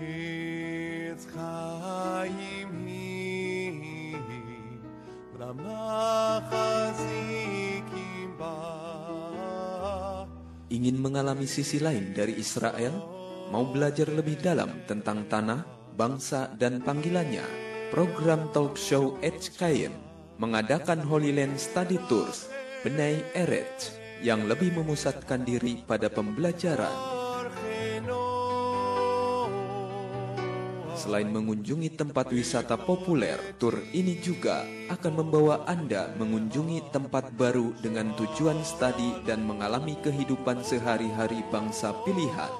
Ingin mengalami sisi lain dari Israel? Mau belajar lebih dalam tentang tanah, bangsa, dan panggilannya? Program talk show Edge mengadakan Holy Land Study Tours Benai Eret yang lebih memusatkan diri pada pembelajaran Selain mengunjungi tempat wisata populer, tur ini juga akan membawa Anda mengunjungi tempat baru dengan tujuan studi dan mengalami kehidupan sehari-hari bangsa pilihan.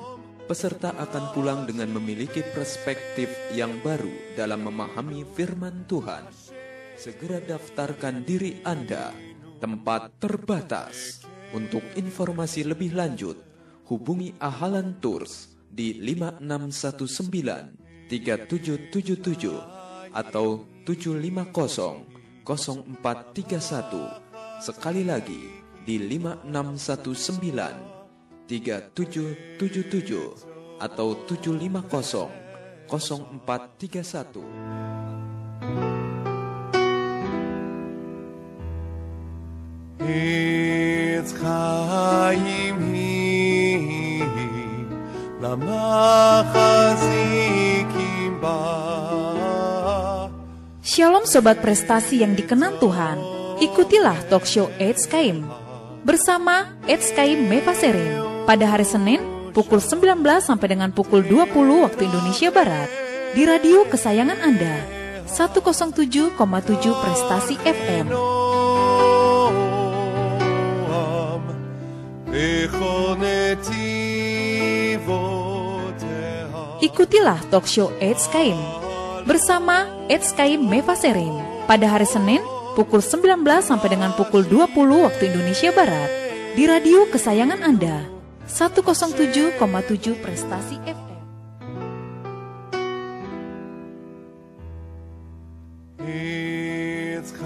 Peserta akan pulang dengan memiliki perspektif yang baru dalam memahami firman Tuhan. Segera daftarkan diri Anda. Tempat terbatas. Untuk informasi lebih lanjut, hubungi Ahalan Tours di 5619 3777 atau 750 0431. Sekali lagi di 5619 3777 atau 750 0431. עץ חיים היא Shalom Sobat Prestasi yang dikenal Tuhan. Ikutilah talk show AIDS Kaim bersama AIDS Kaim Mevaserin pada hari Senin pukul 19 sampai dengan pukul 20 waktu Indonesia Barat di radio kesayangan Anda 107,7 Prestasi FM. Ikutilah talk show AIDS Kain bersama Kain Kaim Mevaserin pada hari Senin pukul 19 sampai dengan pukul 20 waktu Indonesia Barat di radio kesayangan Anda 107,7 Prestasi FM. It's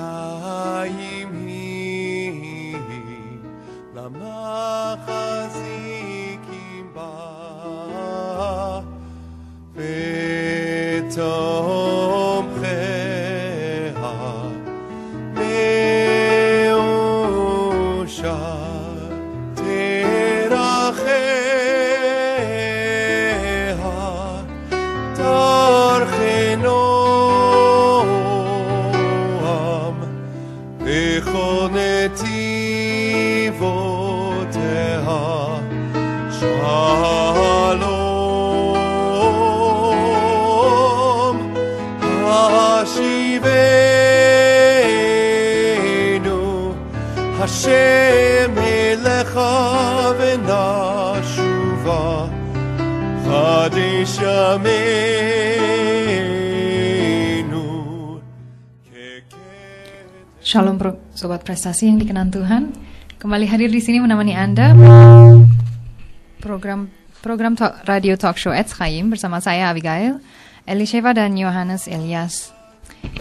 Oh. Shalom Sobat Prestasi yang dikenan Tuhan Kembali hadir di sini menemani Anda Program program talk, radio talk show Ed Chaim bersama saya Abigail Elisheva dan Yohanes Elias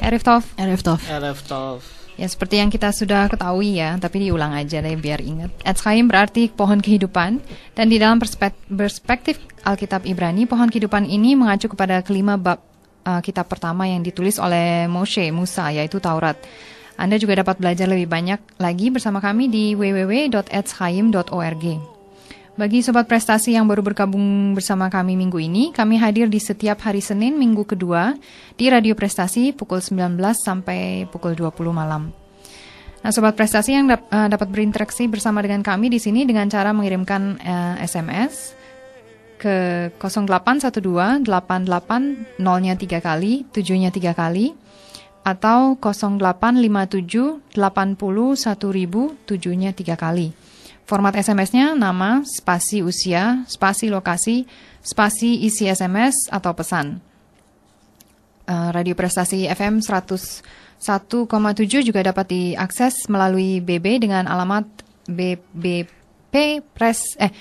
Erif Tov Erif Tov Erif Tov Ya seperti yang kita sudah ketahui ya, tapi diulang aja deh biar ingat. Etzchaim berarti pohon kehidupan, dan di dalam perspektif Alkitab Ibrani, pohon kehidupan ini mengacu kepada kelima bab uh, kitab pertama yang ditulis oleh Moshe, Musa, yaitu Taurat. Anda juga dapat belajar lebih banyak lagi bersama kami di www.etzchaim.org. Bagi sobat prestasi yang baru bergabung bersama kami minggu ini, kami hadir di setiap hari Senin minggu kedua di Radio Prestasi pukul 19 sampai pukul 20 malam. Nah, sobat prestasi yang dap eh, dapat berinteraksi bersama dengan kami di sini dengan cara mengirimkan uh, eh, SMS ke 0812 0-nya 3 kali, 7-nya 3 kali atau 0857 80 1000 7-nya 3 kali. Format SMS-nya nama, spasi usia, spasi lokasi, spasi isi SMS atau pesan. Uh, Radio Prestasi FM 101,7 juga dapat diakses melalui BB dengan alamat bbp pres eh us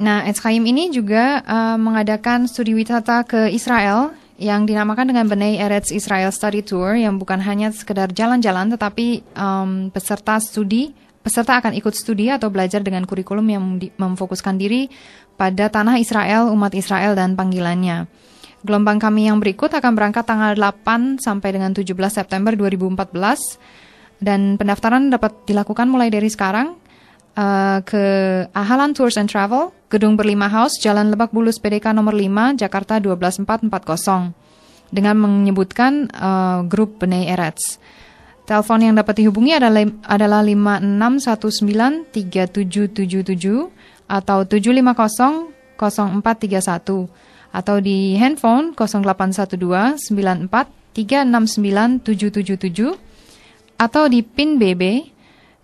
Nah, Eds ini juga uh, mengadakan studi wisata ke Israel yang dinamakan dengan Benei Eretz Israel Study Tour yang bukan hanya sekedar jalan-jalan tetapi um, peserta studi peserta akan ikut studi atau belajar dengan kurikulum yang memfokuskan diri pada tanah Israel, umat Israel dan panggilannya. Gelombang kami yang berikut akan berangkat tanggal 8 sampai dengan 17 September 2014 dan pendaftaran dapat dilakukan mulai dari sekarang Eh, ke Ahalan Tours and Travel, Gedung Berlima House, Jalan Lebak Bulus PDK nomor 5, Jakarta 12440 dengan menyebutkan uh, grup Benei Erats. Telepon yang dapat dihubungi adalah, adalah 56193777 atau 750 0431 atau di handphone 0812 94 777 atau di PIN BB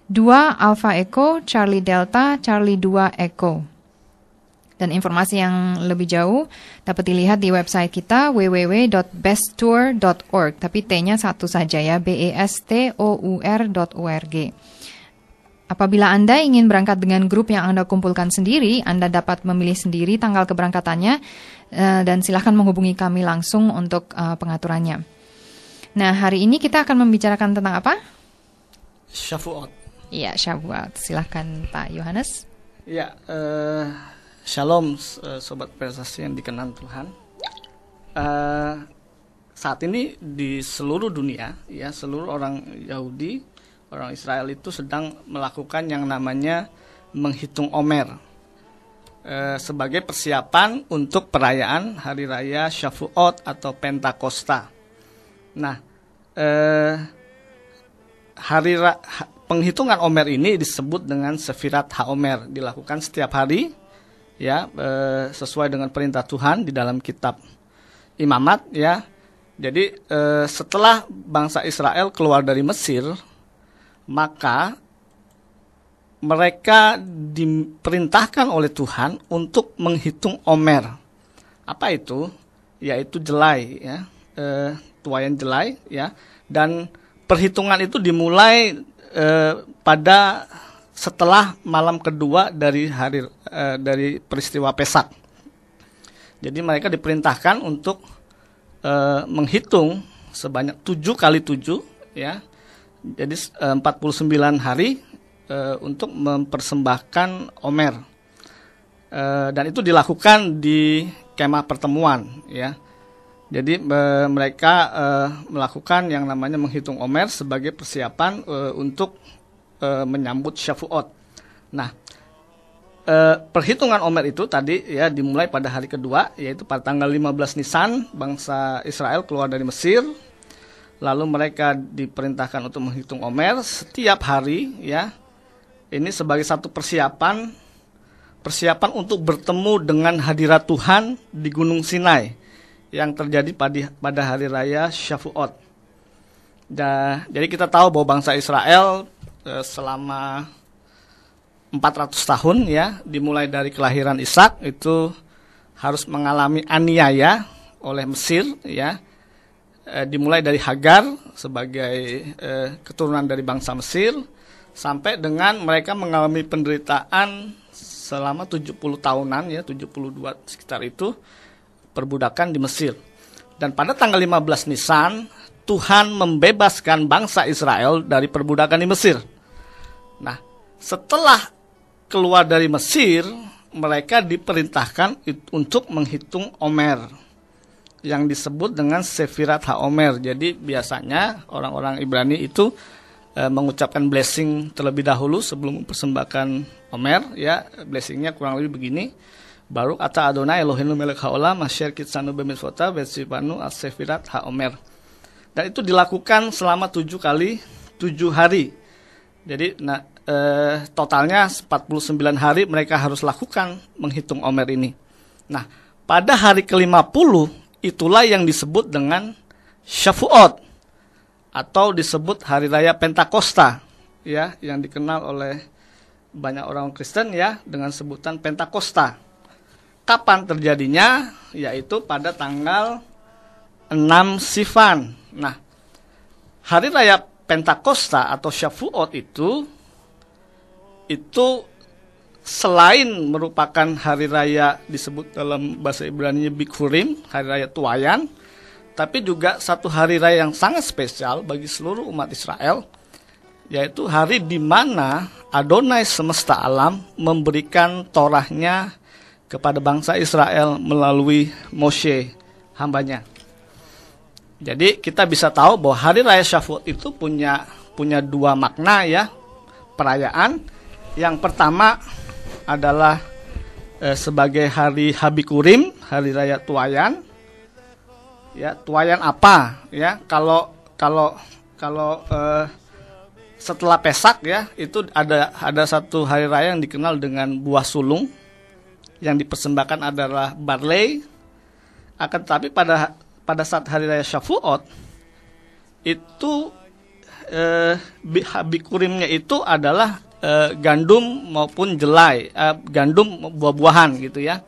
2 Alpha Echo, Charlie Delta, Charlie 2 Echo. Dan informasi yang lebih jauh dapat dilihat di website kita www.besttour.org. Tapi T-nya satu saja ya, b e s t o u r g Apabila Anda ingin berangkat dengan grup yang Anda kumpulkan sendiri, Anda dapat memilih sendiri tanggal keberangkatannya eh, dan silahkan menghubungi kami langsung untuk eh, pengaturannya. Nah, hari ini kita akan membicarakan tentang apa? Shavuot. Iya, Syawal. Silahkan Pak Yohanes. Iya, uh, Shalom eh, sobat prestasi yang dikenal Tuhan. Uh, saat ini di seluruh dunia, ya seluruh orang Yahudi, orang Israel itu sedang melakukan yang namanya menghitung Omer sebagai persiapan untuk perayaan Hari Raya Shavuot atau Pentakosta. Nah, eh, hari ra, penghitungan omer ini disebut dengan sefirat haomer dilakukan setiap hari ya e, sesuai dengan perintah Tuhan di dalam kitab imamat ya jadi e, setelah bangsa Israel keluar dari Mesir maka mereka diperintahkan oleh Tuhan untuk menghitung omer apa itu yaitu jelai ya e, tuayan jelai ya dan perhitungan itu dimulai eh, pada setelah malam kedua dari hari eh, dari peristiwa Pesak. Jadi mereka diperintahkan untuk eh, menghitung sebanyak 7 kali 7 ya. Jadi eh, 49 hari eh, untuk mempersembahkan Omer. Eh, dan itu dilakukan di kemah pertemuan ya jadi e, mereka e, melakukan yang namanya menghitung Omer sebagai persiapan e, untuk e, menyambut Syafuot. Nah, e, perhitungan Omer itu tadi ya dimulai pada hari kedua yaitu pada tanggal 15 Nisan bangsa Israel keluar dari Mesir. Lalu mereka diperintahkan untuk menghitung Omer setiap hari ya. Ini sebagai satu persiapan persiapan untuk bertemu dengan hadirat Tuhan di Gunung Sinai yang terjadi pada pada hari raya Syafuot. jadi kita tahu bahwa bangsa Israel eh, selama 400 tahun ya, dimulai dari kelahiran Ishak itu harus mengalami aniaya oleh Mesir ya. Eh, dimulai dari Hagar sebagai eh, keturunan dari bangsa Mesir sampai dengan mereka mengalami penderitaan selama 70 tahunan ya, 72 sekitar itu perbudakan di Mesir. Dan pada tanggal 15 Nisan, Tuhan membebaskan bangsa Israel dari perbudakan di Mesir. Nah, setelah keluar dari Mesir, mereka diperintahkan untuk menghitung Omer yang disebut dengan Sefirat HaOmer. Jadi biasanya orang-orang Ibrani itu e, mengucapkan blessing terlebih dahulu sebelum mempersembahkan Omer ya. Blessingnya kurang lebih begini. Baruk ata Adonai Elohim melek haolam asyir kitsanu bemitzvota betsipanu asefirat haomer. Dan itu dilakukan selama tujuh kali tujuh hari. Jadi nah, eh, totalnya 49 hari mereka harus lakukan menghitung omer ini. Nah, pada hari ke-50 itulah yang disebut dengan Shavuot atau disebut hari raya Pentakosta ya yang dikenal oleh banyak orang Kristen ya dengan sebutan Pentakosta. Kapan terjadinya? Yaitu pada tanggal 6 Sivan. Nah, hari raya Pentakosta atau Shavuot itu itu selain merupakan hari raya disebut dalam bahasa Ibrani Bikurim, hari raya tuayan, tapi juga satu hari raya yang sangat spesial bagi seluruh umat Israel, yaitu hari di mana Adonai semesta alam memberikan torahnya kepada bangsa Israel melalui Moshe hambanya. Jadi kita bisa tahu bahwa hari raya Shavuot itu punya punya dua makna ya perayaan. Yang pertama adalah eh, sebagai hari Habikurim, hari raya tuayan. Ya, tuayan apa? Ya, kalau kalau kalau eh, setelah Pesak ya, itu ada ada satu hari raya yang dikenal dengan buah sulung yang dipersembahkan adalah barley. Akan tetapi pada pada saat hari raya Syafuot itu eh, bikurimnya itu adalah eh, gandum maupun jelai, eh, gandum buah-buahan gitu ya.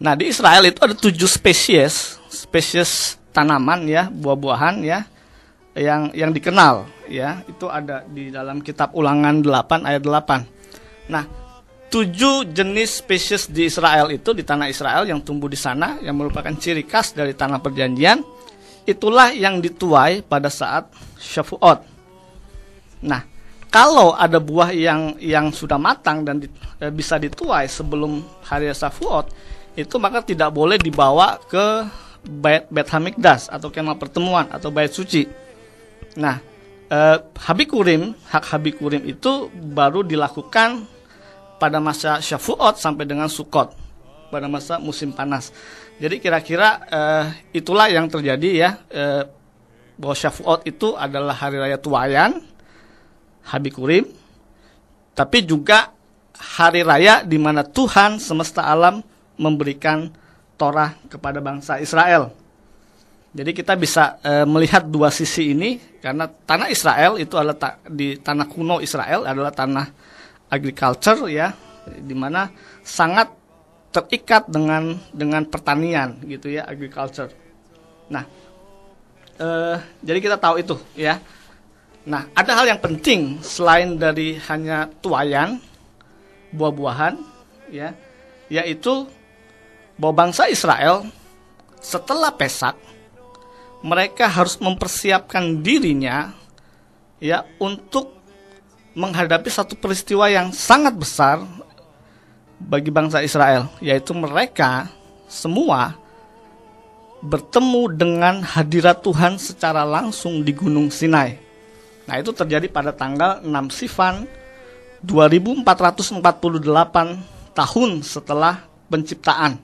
Nah di Israel itu ada tujuh spesies spesies tanaman ya buah-buahan ya yang yang dikenal ya itu ada di dalam kitab ulangan 8 ayat 8 nah tujuh jenis spesies di Israel itu di tanah Israel yang tumbuh di sana yang merupakan ciri khas dari tanah perjanjian itulah yang dituai pada saat Shavuot. Nah, kalau ada buah yang yang sudah matang dan di, e, bisa dituai sebelum hari Shavuot, itu maka tidak boleh dibawa ke Bait, Bait Hamikdas atau kemah pertemuan atau bait suci. Nah, e, Habikurim, hak Habikurim itu baru dilakukan pada masa Syafuot sampai dengan Sukot pada masa musim panas. Jadi kira-kira uh, itulah yang terjadi ya uh, bahwa Syafuot itu adalah hari raya tuayan Habikurim tapi juga hari raya di mana Tuhan semesta alam memberikan Torah kepada bangsa Israel. Jadi kita bisa e, melihat dua sisi ini karena tanah Israel itu adalah ta di tanah kuno Israel adalah tanah agriculture ya dimana sangat terikat dengan dengan pertanian gitu ya agriculture. Nah, eh, jadi kita tahu itu ya. Nah, ada hal yang penting selain dari hanya tuayan buah-buahan ya, yaitu bahwa bangsa Israel setelah Pesak mereka harus mempersiapkan dirinya ya untuk menghadapi satu peristiwa yang sangat besar bagi bangsa Israel, yaitu mereka semua bertemu dengan hadirat Tuhan secara langsung di Gunung Sinai. Nah, itu terjadi pada tanggal 6 Sivan 2448 tahun setelah penciptaan.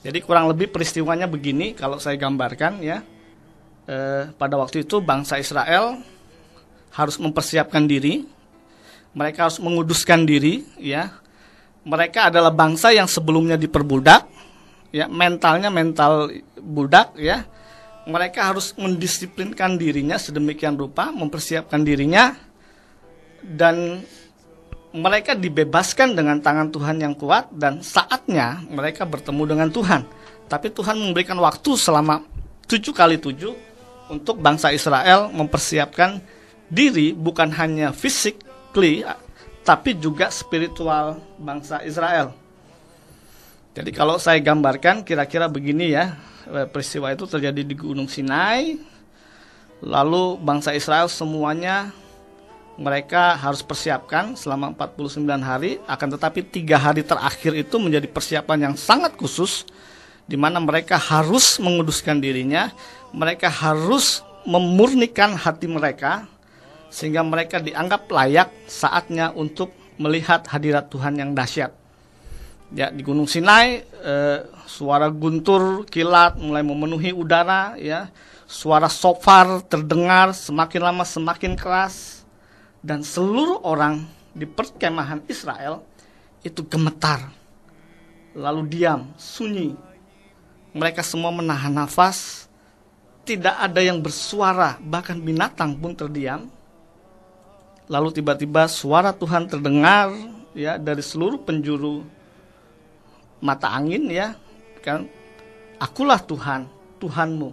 Jadi kurang lebih peristiwanya begini kalau saya gambarkan ya. Eh, pada waktu itu bangsa Israel harus mempersiapkan diri, mereka harus menguduskan diri, ya. Mereka adalah bangsa yang sebelumnya diperbudak, ya mentalnya mental budak, ya. Mereka harus mendisiplinkan dirinya sedemikian rupa, mempersiapkan dirinya, dan mereka dibebaskan dengan tangan Tuhan yang kuat dan saatnya mereka bertemu dengan Tuhan. Tapi Tuhan memberikan waktu selama tujuh kali tujuh untuk bangsa Israel mempersiapkan diri bukan hanya fisik, kli, tapi juga spiritual bangsa Israel. Jadi kalau saya gambarkan kira-kira begini ya, eh, peristiwa itu terjadi di Gunung Sinai. Lalu bangsa Israel semuanya mereka harus persiapkan selama 49 hari, akan tetapi tiga hari terakhir itu menjadi persiapan yang sangat khusus di mana mereka harus menguduskan dirinya, mereka harus memurnikan hati mereka, sehingga mereka dianggap layak saatnya untuk melihat hadirat Tuhan yang dahsyat. Ya di Gunung Sinai eh, suara guntur kilat mulai memenuhi udara ya. Suara sofar terdengar semakin lama semakin keras dan seluruh orang di perkemahan Israel itu gemetar. Lalu diam, sunyi. Mereka semua menahan nafas. Tidak ada yang bersuara, bahkan binatang pun terdiam lalu tiba-tiba suara Tuhan terdengar ya dari seluruh penjuru mata angin ya kan akulah Tuhan Tuhanmu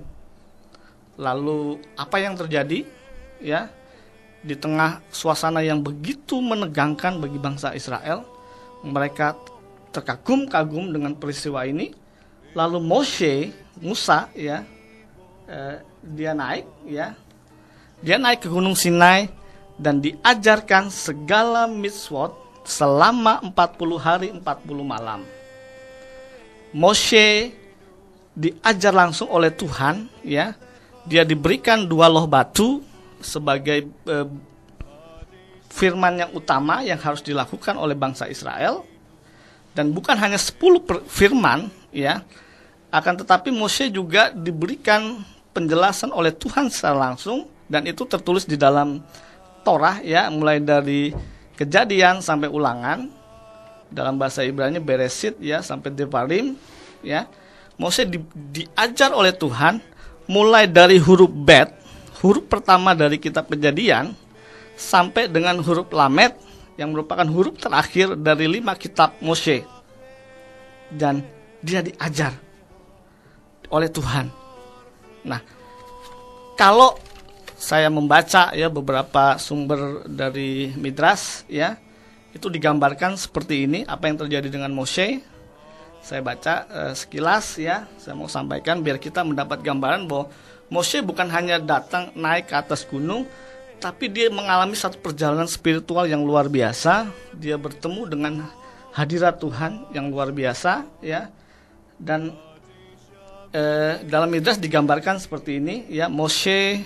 lalu apa yang terjadi ya di tengah suasana yang begitu menegangkan bagi bangsa Israel mereka terkagum-kagum dengan peristiwa ini lalu Moshe Musa ya eh, dia naik ya dia naik ke Gunung Sinai dan diajarkan segala mitzvot selama 40 hari 40 malam. Moshe diajar langsung oleh Tuhan ya. Dia diberikan dua loh batu sebagai eh, firman yang utama yang harus dilakukan oleh bangsa Israel dan bukan hanya 10 firman ya. Akan tetapi Moshe juga diberikan penjelasan oleh Tuhan secara langsung dan itu tertulis di dalam torah ya mulai dari kejadian sampai ulangan dalam bahasa Ibrani beresit ya sampai devarim ya Mose di, diajar oleh Tuhan mulai dari huruf bet huruf pertama dari kitab kejadian sampai dengan huruf lamet yang merupakan huruf terakhir dari lima kitab Mose dan dia diajar oleh Tuhan nah kalau saya membaca ya beberapa sumber dari Midras ya itu digambarkan seperti ini apa yang terjadi dengan Moshe saya baca eh, sekilas ya saya mau sampaikan biar kita mendapat gambaran bahwa Moshe bukan hanya datang naik ke atas gunung tapi dia mengalami satu perjalanan spiritual yang luar biasa dia bertemu dengan hadirat Tuhan yang luar biasa ya dan eh, dalam midras digambarkan seperti ini ya Moshe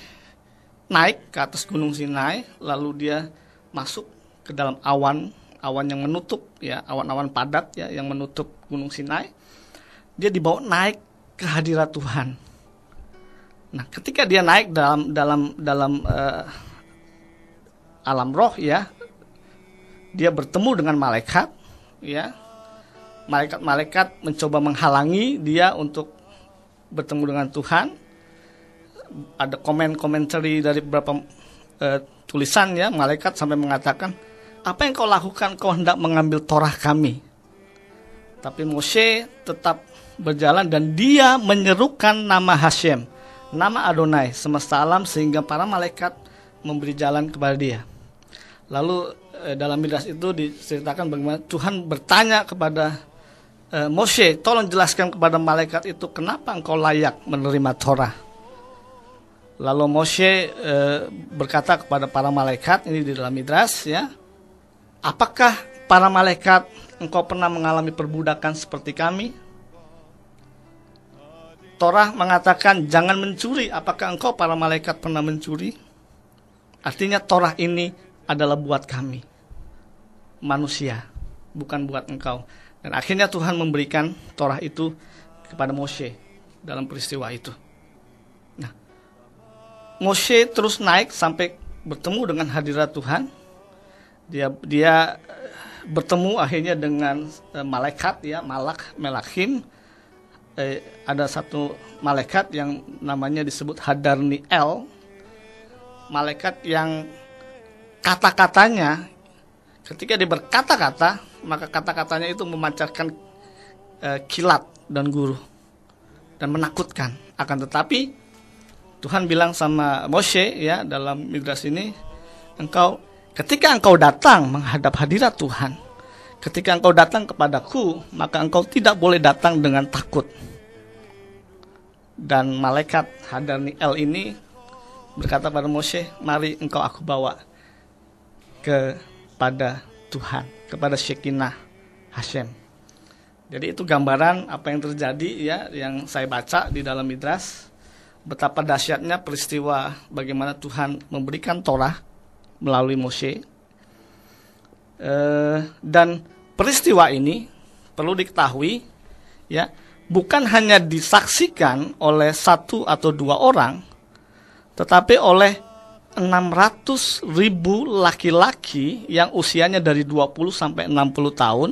naik ke atas Gunung Sinai, lalu dia masuk ke dalam awan, awan yang menutup ya, awan-awan padat ya yang menutup Gunung Sinai. Dia dibawa naik ke hadirat Tuhan. Nah, ketika dia naik dalam dalam dalam uh, alam roh ya, dia bertemu dengan malaikat ya. Malaikat-malaikat mencoba menghalangi dia untuk bertemu dengan Tuhan ada komen-komentari dari beberapa uh, tulisan ya malaikat sampai mengatakan apa yang kau lakukan kau hendak mengambil torah kami tapi Moshe tetap berjalan dan dia menyerukan nama Hashem nama Adonai semesta alam sehingga para malaikat memberi jalan kepada dia lalu uh, dalam midas itu diceritakan bagaimana Tuhan bertanya kepada eh, Moshe tolong jelaskan kepada malaikat itu kenapa engkau layak menerima Torah Lalu Moshe e, berkata kepada para malaikat ini di dalam Midras ya, apakah para malaikat engkau pernah mengalami perbudakan seperti kami? Torah mengatakan jangan mencuri. Apakah engkau para malaikat pernah mencuri? Artinya Torah ini adalah buat kami manusia, bukan buat engkau. Dan akhirnya Tuhan memberikan Torah itu kepada Moshe dalam peristiwa itu. Moshe terus naik sampai bertemu dengan hadirat Tuhan. Dia dia eh, bertemu akhirnya dengan uh, malaikat ya, malak, melakim. Eh, ada satu malaikat yang namanya disebut Hadarni El. Malaikat yang kata-katanya ketika dia berkata-kata, maka kata-katanya itu memancarkan uh, kilat dan guru dan menakutkan. Akan tetapi Tuhan bilang sama Moshe ya dalam Midras ini, engkau ketika engkau datang menghadap hadirat Tuhan, ketika engkau datang kepadaku, maka engkau tidak boleh datang dengan takut. Dan malaikat El ini berkata pada Moshe, mari engkau aku bawa kepada Tuhan, kepada Shekinah Hashem. Jadi itu gambaran apa yang terjadi ya yang saya baca di dalam Midras betapa dahsyatnya peristiwa bagaimana Tuhan memberikan Torah melalui Mose. Eh, dan peristiwa ini perlu diketahui ya, bukan hanya disaksikan oleh satu atau dua orang, tetapi oleh 600 ribu laki-laki yang usianya dari 20 sampai 60 tahun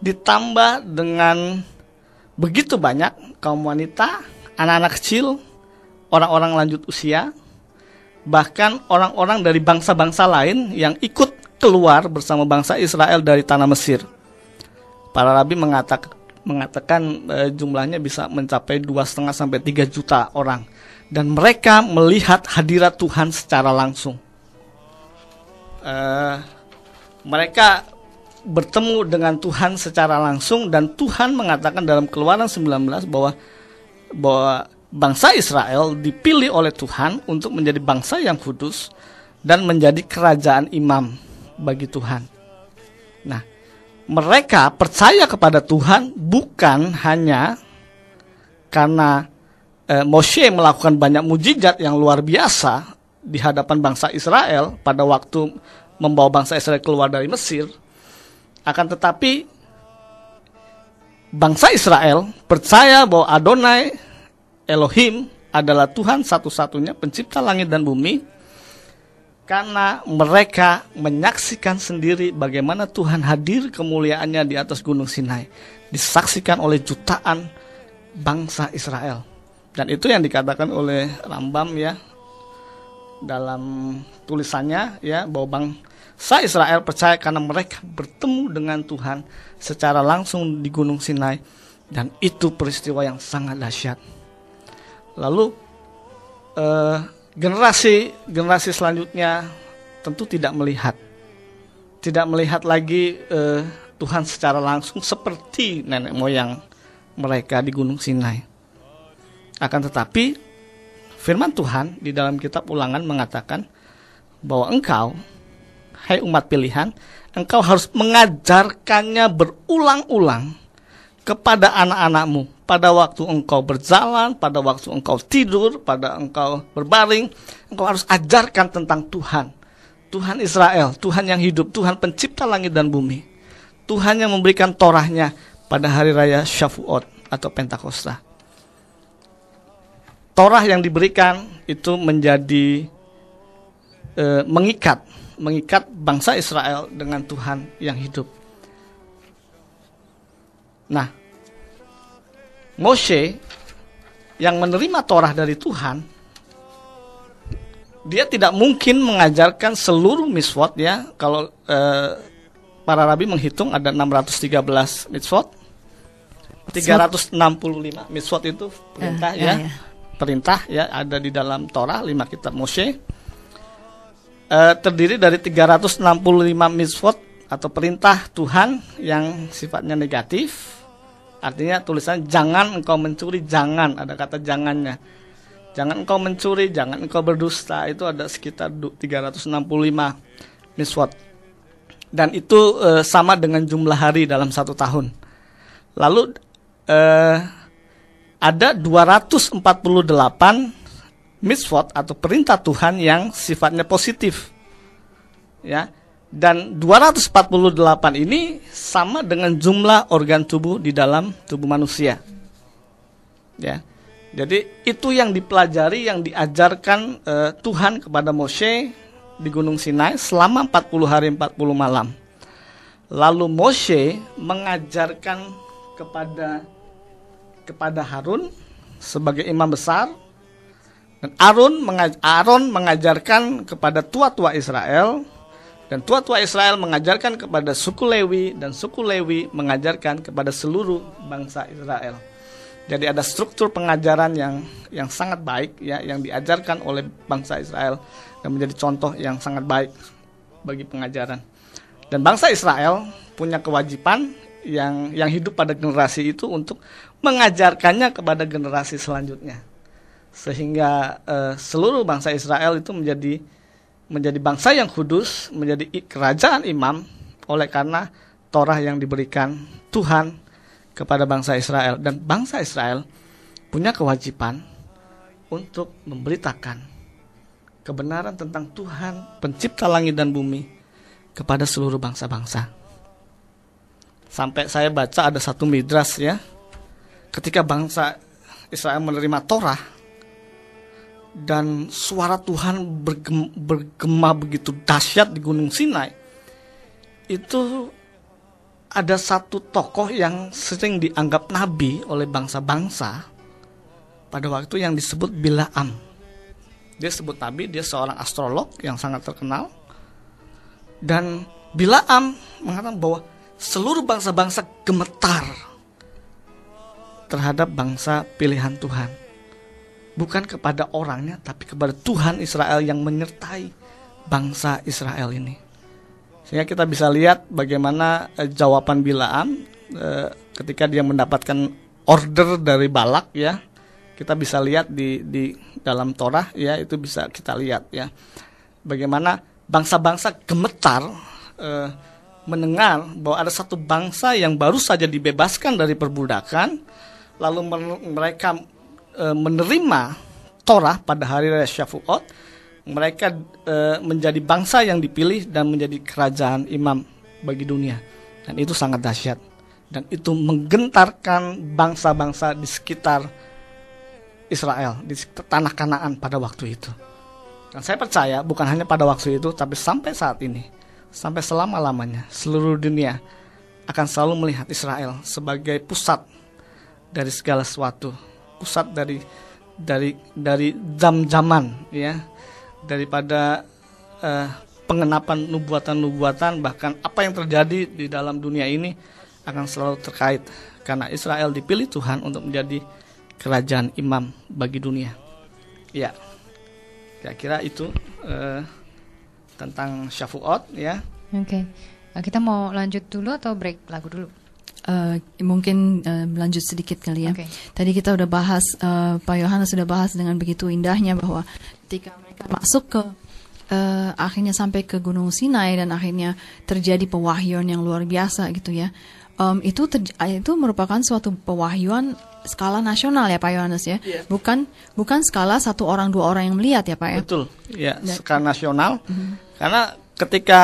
ditambah dengan begitu banyak kaum wanita anak-anak kecil, orang-orang lanjut usia, bahkan orang-orang dari bangsa-bangsa lain yang ikut keluar bersama bangsa Israel dari tanah Mesir. Para rabi mengatakan mengatakan e, jumlahnya bisa mencapai dua setengah sampai 3 juta orang dan mereka melihat hadirat Tuhan secara langsung. E, mereka bertemu dengan Tuhan secara langsung dan Tuhan mengatakan dalam Keluaran 19 bahwa bahwa bangsa Israel dipilih oleh Tuhan untuk menjadi bangsa yang kudus dan menjadi kerajaan imam bagi Tuhan. Nah, mereka percaya kepada Tuhan bukan hanya karena eh, Moshe melakukan banyak mujizat yang luar biasa di hadapan bangsa Israel pada waktu membawa bangsa Israel keluar dari Mesir, akan tetapi bangsa Israel percaya bahwa Adonai Elohim adalah Tuhan satu-satunya pencipta langit dan bumi karena mereka menyaksikan sendiri bagaimana Tuhan hadir kemuliaannya di atas gunung Sinai disaksikan oleh jutaan bangsa Israel dan itu yang dikatakan oleh Rambam ya dalam tulisannya ya bahwa bang saya Israel percaya karena mereka bertemu dengan Tuhan secara langsung di Gunung Sinai dan itu peristiwa yang sangat dahsyat. Lalu eh, generasi generasi selanjutnya tentu tidak melihat tidak melihat lagi eh, Tuhan secara langsung seperti nenek moyang mereka di Gunung Sinai. Akan tetapi firman Tuhan di dalam kitab Ulangan mengatakan bahwa engkau hai umat pilihan, engkau harus mengajarkannya berulang-ulang kepada anak-anakmu pada waktu engkau berjalan, pada waktu engkau tidur, pada engkau berbaring, engkau harus ajarkan tentang Tuhan. Tuhan Israel, Tuhan yang hidup, Tuhan pencipta langit dan bumi. Tuhan yang memberikan torahnya pada hari raya Shavuot atau Pentakosta. Torah yang diberikan itu menjadi e, mengikat mengikat bangsa Israel dengan Tuhan yang hidup. Nah, Moshe yang menerima Torah dari Tuhan, dia tidak mungkin mengajarkan seluruh miswot ya. Kalau eh, para rabi menghitung ada 613 miswot, 365 miswot itu perintah uh, ya, ya, ya, perintah ya ada di dalam Torah lima kitab Moshe uh, terdiri dari 365 misfot atau perintah Tuhan yang sifatnya negatif. Artinya tulisan jangan engkau mencuri, jangan ada kata jangannya. Jangan engkau mencuri, jangan engkau berdusta. Itu ada sekitar 365 mitzvot. Dan itu uh, sama dengan jumlah hari dalam satu tahun. Lalu uh, ada 248 misfot atau perintah Tuhan yang sifatnya positif. Ya. Dan 248 ini sama dengan jumlah organ tubuh di dalam tubuh manusia. Ya. Jadi itu yang dipelajari yang diajarkan uh, Tuhan kepada Moshe di Gunung Sinai selama 40 hari 40 malam. Lalu Moshe mengajarkan kepada kepada Harun sebagai imam besar dan Arun mengaj Aaron mengajarkan kepada tua-tua Israel dan tua-tua Israel mengajarkan kepada suku Lewi dan suku Lewi mengajarkan kepada seluruh bangsa Israel. Jadi ada struktur pengajaran yang yang sangat baik ya yang diajarkan oleh bangsa Israel dan menjadi contoh yang sangat baik bagi pengajaran. Dan bangsa Israel punya kewajiban yang yang hidup pada generasi itu untuk mengajarkannya kepada generasi selanjutnya sehingga uh, seluruh bangsa Israel itu menjadi menjadi bangsa yang kudus, menjadi kerajaan imam oleh karena Torah yang diberikan Tuhan kepada bangsa Israel dan bangsa Israel punya kewajiban untuk memberitakan kebenaran tentang Tuhan pencipta langit dan bumi kepada seluruh bangsa-bangsa. Sampai saya baca ada satu midras ya. Ketika bangsa Israel menerima Torah, dan suara Tuhan bergema, bergema begitu dahsyat di Gunung Sinai itu ada satu tokoh yang sering dianggap nabi oleh bangsa-bangsa pada waktu yang disebut Bilaam. Dia sebut nabi, dia seorang astrolog yang sangat terkenal. Dan Bilaam mengatakan bahwa seluruh bangsa-bangsa gemetar terhadap bangsa pilihan Tuhan bukan kepada orangnya tapi kepada Tuhan Israel yang menyertai bangsa Israel ini. Sehingga kita bisa lihat bagaimana eh, jawaban Bilaam eh, ketika dia mendapatkan order dari Balak ya. Kita bisa lihat di di dalam Torah ya itu bisa kita lihat ya. Bagaimana bangsa-bangsa gemetar eh, mendengar bahwa ada satu bangsa yang baru saja dibebaskan dari perbudakan lalu mereka E, menerima Torah pada hari Raya Syafuot, mereka e, menjadi bangsa yang dipilih dan menjadi kerajaan imam bagi dunia. Dan itu sangat dahsyat. Dan itu menggentarkan bangsa-bangsa di sekitar Israel, di tanah Kanaan pada waktu itu. Dan saya percaya bukan hanya pada waktu itu, tapi sampai saat ini, sampai selama-lamanya, seluruh dunia akan selalu melihat Israel sebagai pusat dari segala sesuatu pusat dari dari dari jam zaman ya daripada uh, pengenapan nubuatan-nubuatan bahkan apa yang terjadi di dalam dunia ini akan selalu terkait karena Israel dipilih Tuhan untuk menjadi kerajaan imam bagi dunia. Ya. Kira-kira itu uh, tentang Syafuot ya. Oke. Okay. Kita mau lanjut dulu atau break lagu dulu? Uh, mungkin uh, lanjut sedikit kali ya. Okay. Tadi kita udah bahas, uh, Pak Yohanes sudah bahas dengan begitu indahnya bahwa ketika mereka masuk ke uh, akhirnya sampai ke Gunung Sinai dan akhirnya terjadi pewahyuan yang luar biasa gitu ya. Um, itu itu merupakan suatu pewahyuan skala nasional ya Pak Yohanes ya. Yeah. Bukan bukan skala satu orang dua orang yang melihat ya Pak ya. Betul. Ya, skala nasional. Mm -hmm. Karena ketika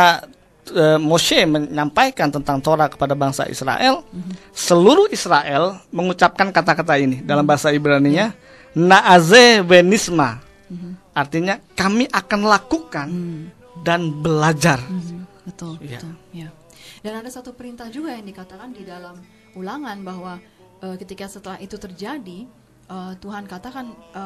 e, Moshe menyampaikan tentang Torah kepada bangsa Israel, mm-hmm. seluruh Israel mengucapkan kata-kata ini mm-hmm. dalam bahasa Ibraninya mm-hmm. naaze benisma. Mm-hmm. Artinya kami akan lakukan mm-hmm. dan belajar. Mm-hmm. Betul, ya. betul. Ya. Dan ada satu perintah juga yang dikatakan di dalam Ulangan bahwa e, ketika setelah itu terjadi, e, Tuhan katakan e,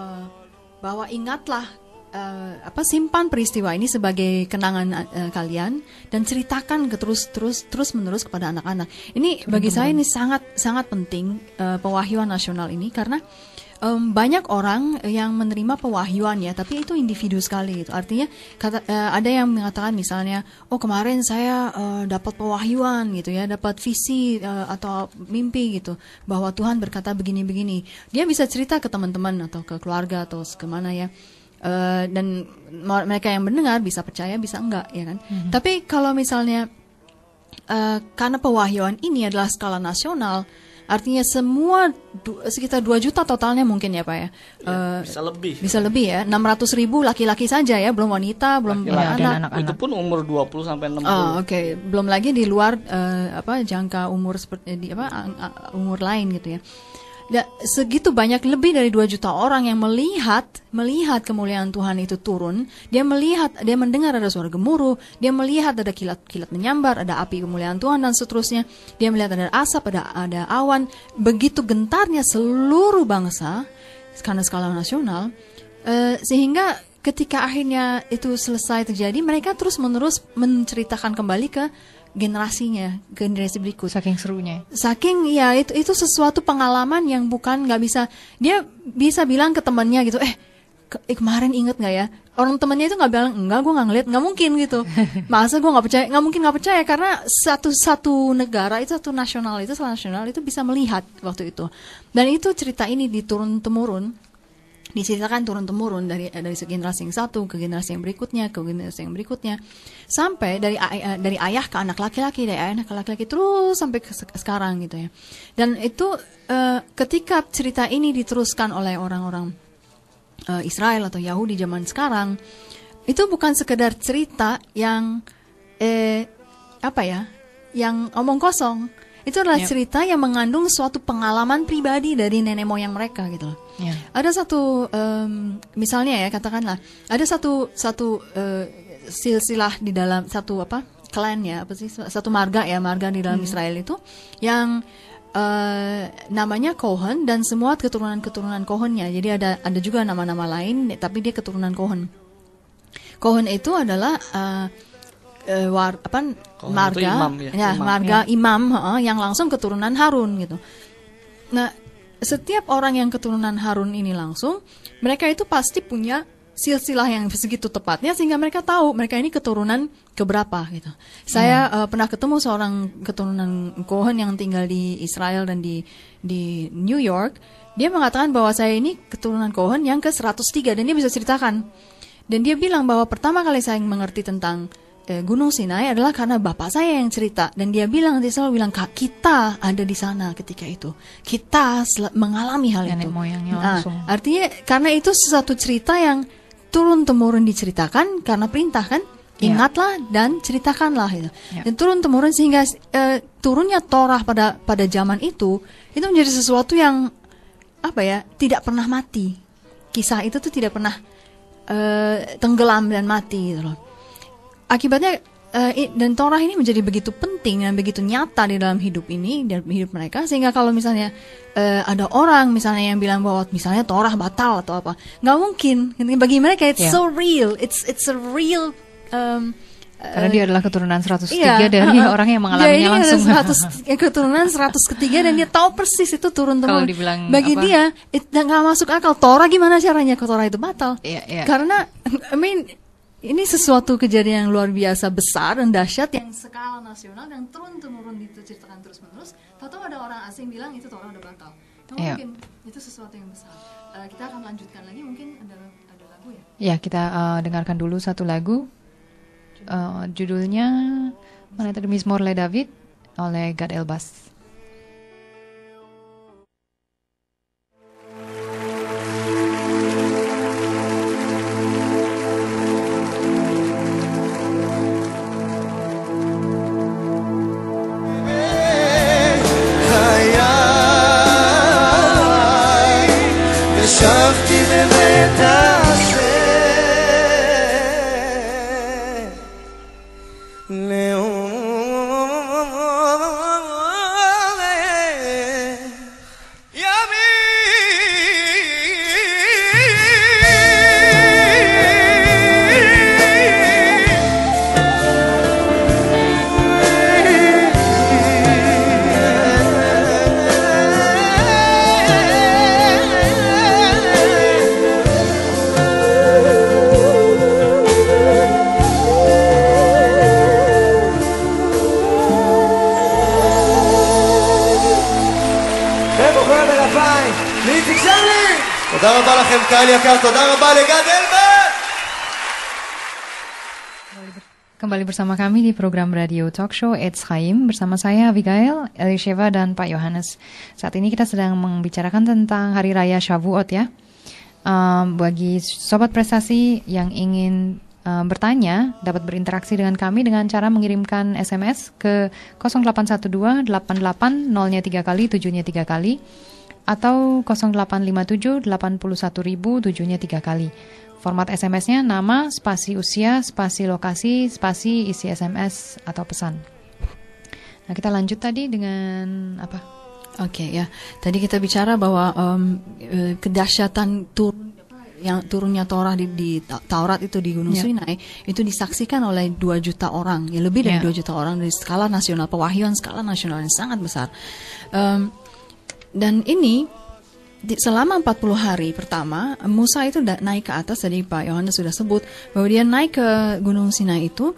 bahwa ingatlah uh, apa simpan peristiwa ini sebagai kenangan uh, kalian dan ceritakan ke terus terus terus menerus kepada anak-anak. Ini Teman-teman. bagi saya ini sangat sangat penting uh, pewahyuan nasional ini karena um, banyak orang yang menerima pewahyuan ya, tapi itu individu sekali itu. Artinya kata, uh, ada yang mengatakan misalnya, oh kemarin saya uh, dapat pewahyuan gitu ya, dapat visi uh, atau mimpi gitu bahwa Tuhan berkata begini-begini. Dia bisa cerita ke teman-teman atau ke keluarga atau kemana ya uh, dan mereka yang mendengar bisa percaya bisa enggak ya kan mm-hmm. tapi kalau misalnya uh, karena pewahyuan ini adalah skala nasional artinya semua du, sekitar 2 juta totalnya mungkin ya pak ya, ya eh, bisa lebih bisa lebih ya 600 ribu laki-laki saja ya belum wanita belum laki -laki anak. anak-anak itu pun umur 20 sampai enam oh, oke okay. belum lagi di luar uh, apa jangka umur seperti di apa umur lain gitu ya da, nah, segitu banyak lebih dari 2 juta orang yang melihat melihat kemuliaan Tuhan itu turun, dia melihat, dia mendengar ada suara gemuruh, dia melihat ada kilat-kilat menyambar, ada api kemuliaan Tuhan dan seterusnya. Dia melihat ada asap, ada ada awan, begitu gentarnya seluruh bangsa karena skala nasional eh, sehingga ketika akhirnya itu selesai terjadi, mereka terus-menerus menceritakan kembali ke generasinya, generasi berikut. Saking serunya. Saking ya itu itu sesuatu pengalaman yang bukan nggak bisa dia bisa bilang ke temannya gitu, eh ke, eh, kemarin inget nggak ya orang temannya itu nggak bilang enggak gue nggak ngeliat nggak mungkin gitu masa gue nggak percaya nggak mungkin nggak percaya karena satu satu negara itu satu nasional itu satu nasional itu bisa melihat waktu itu dan itu cerita ini diturun temurun diceritakan turun temurun dari eh, dari generasi yang satu ke generasi yang berikutnya ke generasi yang berikutnya sampai dari eh, dari ayah ke anak laki-laki dari ayah ke laki-laki terus sampai ke sekarang gitu ya dan itu eh, ketika cerita ini diteruskan oleh orang-orang Israel atau Yahudi zaman sekarang itu bukan sekedar cerita yang eh apa ya yang omong kosong itu adalah yep. Ya. cerita yang mengandung suatu pengalaman pribadi dari nenek moyang mereka gitu loh. Yeah. Ada satu um, misalnya ya katakanlah ada satu satu uh, silsilah di dalam satu apa klan ya apa sih satu marga ya marga di dalam hmm. Israel itu yang Uh, namanya Cohen dan semua keturunan-keturunan Cohennya. Jadi ada ada juga nama-nama lain, tapi dia keturunan Cohen. Cohen itu adalah eh, uh, war, apa marga imam ya, ya imam, marga ya. imam yang langsung keturunan Harun gitu. Nah, setiap orang yang keturunan Harun ini langsung mereka itu pasti punya silsilah yang segitu tepatnya sehingga mereka tahu mereka ini keturunan keberapa gitu. Saya uh, pernah ketemu seorang keturunan Cohen yang tinggal di Israel dan di di New York. Dia mengatakan bahwa saya ini keturunan Cohen yang ke 103 dan dia bisa ceritakan. Dan dia bilang bahwa pertama kali saya mengerti tentang Eh, Gunung Sinai adalah karena bapak saya yang cerita dan dia bilang dia selalu bilang kak kita ada di sana ketika itu kita mengalami hal Nenek itu moyangnya ah, langsung. artinya karena itu sesuatu cerita yang turun temurun diceritakan karena perintah kan ya. ingatlah yeah. dan ceritakanlah itu yeah. dan turun temurun sehingga eh, turunnya Torah pada pada zaman itu itu menjadi sesuatu yang apa ya tidak pernah mati kisah itu tuh tidak pernah eh, tenggelam dan mati gitu loh Akibatnya uh, dan Torah ini menjadi begitu penting dan begitu nyata di dalam hidup ini dan hidup mereka sehingga kalau misalnya uh, ada orang misalnya yang bilang bahwa misalnya Torah batal atau apa nggak mungkin bagi mereka it's yeah. so real it's it's a real um, karena dia eh, adalah keturunan 103 iya, dari uh, orang yang mengalaminya iya, langsung. 100 keturunan 103 dan dia tahu persis itu turun temurun. Bagi apa? dia nggak masuk akal Torah gimana caranya ke Torah itu batal. Iya, iya. Karena I mean ini sesuatu kejadian yang luar biasa besar dan dahsyat yang skala nasional dan turun temurun diceritakan terus menerus. Tahu ada orang asing bilang itu orang udah batal. Ya, mungkin itu sesuatu yang besar. Uh, kita akan lanjutkan lagi mungkin ada ada lagu ya. Ya kita uh, dengarkan dulu satu lagu. Uh, judulnya mana tadi Miss Morley David oleh Gad Elbas. יקר, תודה רבה לגד Kembali bersama kami di program radio talk show Eds Chaim bersama saya Abigail, Elisheva dan Pak Yohanes. Saat ini kita sedang membicarakan tentang Hari Raya Shavuot ya. Um, bagi sobat prestasi yang ingin um, bertanya dapat berinteraksi dengan kami dengan cara mengirimkan SMS ke 0812 88 0-nya 3 kali 7-nya 3 kali atau 0857 81000 tujuhnya tiga kali. Format SMS-nya nama, spasi usia, spasi lokasi, spasi isi SMS atau pesan. Nah, kita lanjut tadi dengan apa? Oke okay, ya. Tadi kita bicara bahwa um, kedahsyatan turun yang turunnya Torah di, di Taurat itu di Gunung yeah. Sinai itu disaksikan oleh 2 juta orang ya lebih dari yeah. 2 juta orang dari skala nasional pewahyuan skala nasional yang sangat besar um, dan ini di, selama 40 hari pertama Musa itu naik ke atas jadi Pak Yohanes sudah sebut bahwa dia naik ke Gunung Sinai itu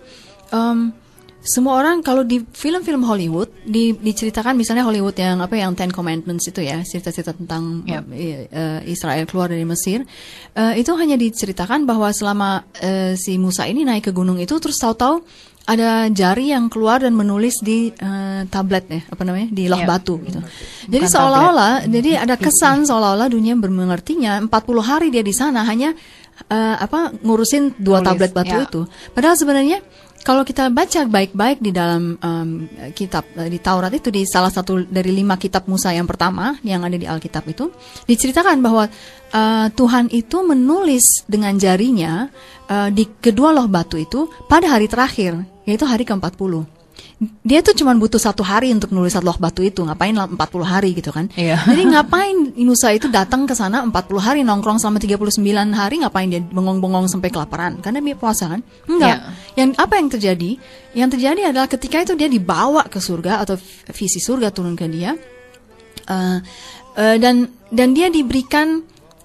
um, semua orang kalau di film-film Hollywood di, diceritakan misalnya Hollywood yang apa yang Ten Commandments itu ya cerita-cerita tentang yep. Ya. uh, Israel keluar dari Mesir uh, itu hanya diceritakan bahwa selama uh, si Musa ini naik ke gunung itu terus tahu-tahu ada jari yang keluar dan menulis di uh, eh, tablet ya apa namanya di loh yeah. batu gitu. Bukan jadi seolah-olah jadi ada kesan seolah-olah dunia bermengertinya 40 hari dia di sana hanya uh, apa ngurusin dua Nulis, tablet batu yeah. itu. Padahal sebenarnya kalau kita baca baik-baik di dalam um, kitab eh, di Taurat itu di salah satu dari lima kitab Musa yang pertama yang ada di Alkitab itu diceritakan bahwa uh, Tuhan itu menulis dengan jarinya uh, di kedua loh batu itu pada hari terakhir yaitu hari ke-40. Dia tuh cuma butuh satu hari untuk nulis satu loh batu itu, ngapain 40 hari gitu kan. Iya. Jadi ngapain Nusa itu datang ke sana 40 hari nongkrong selama 39 hari, ngapain dia bengong-bengong sampai kelaparan? Karena dia puasa kan? Enggak. Iya. Yang apa yang terjadi? Yang terjadi adalah ketika itu dia dibawa ke surga atau visi surga turun ke dia. Uh, uh, dan dan dia diberikan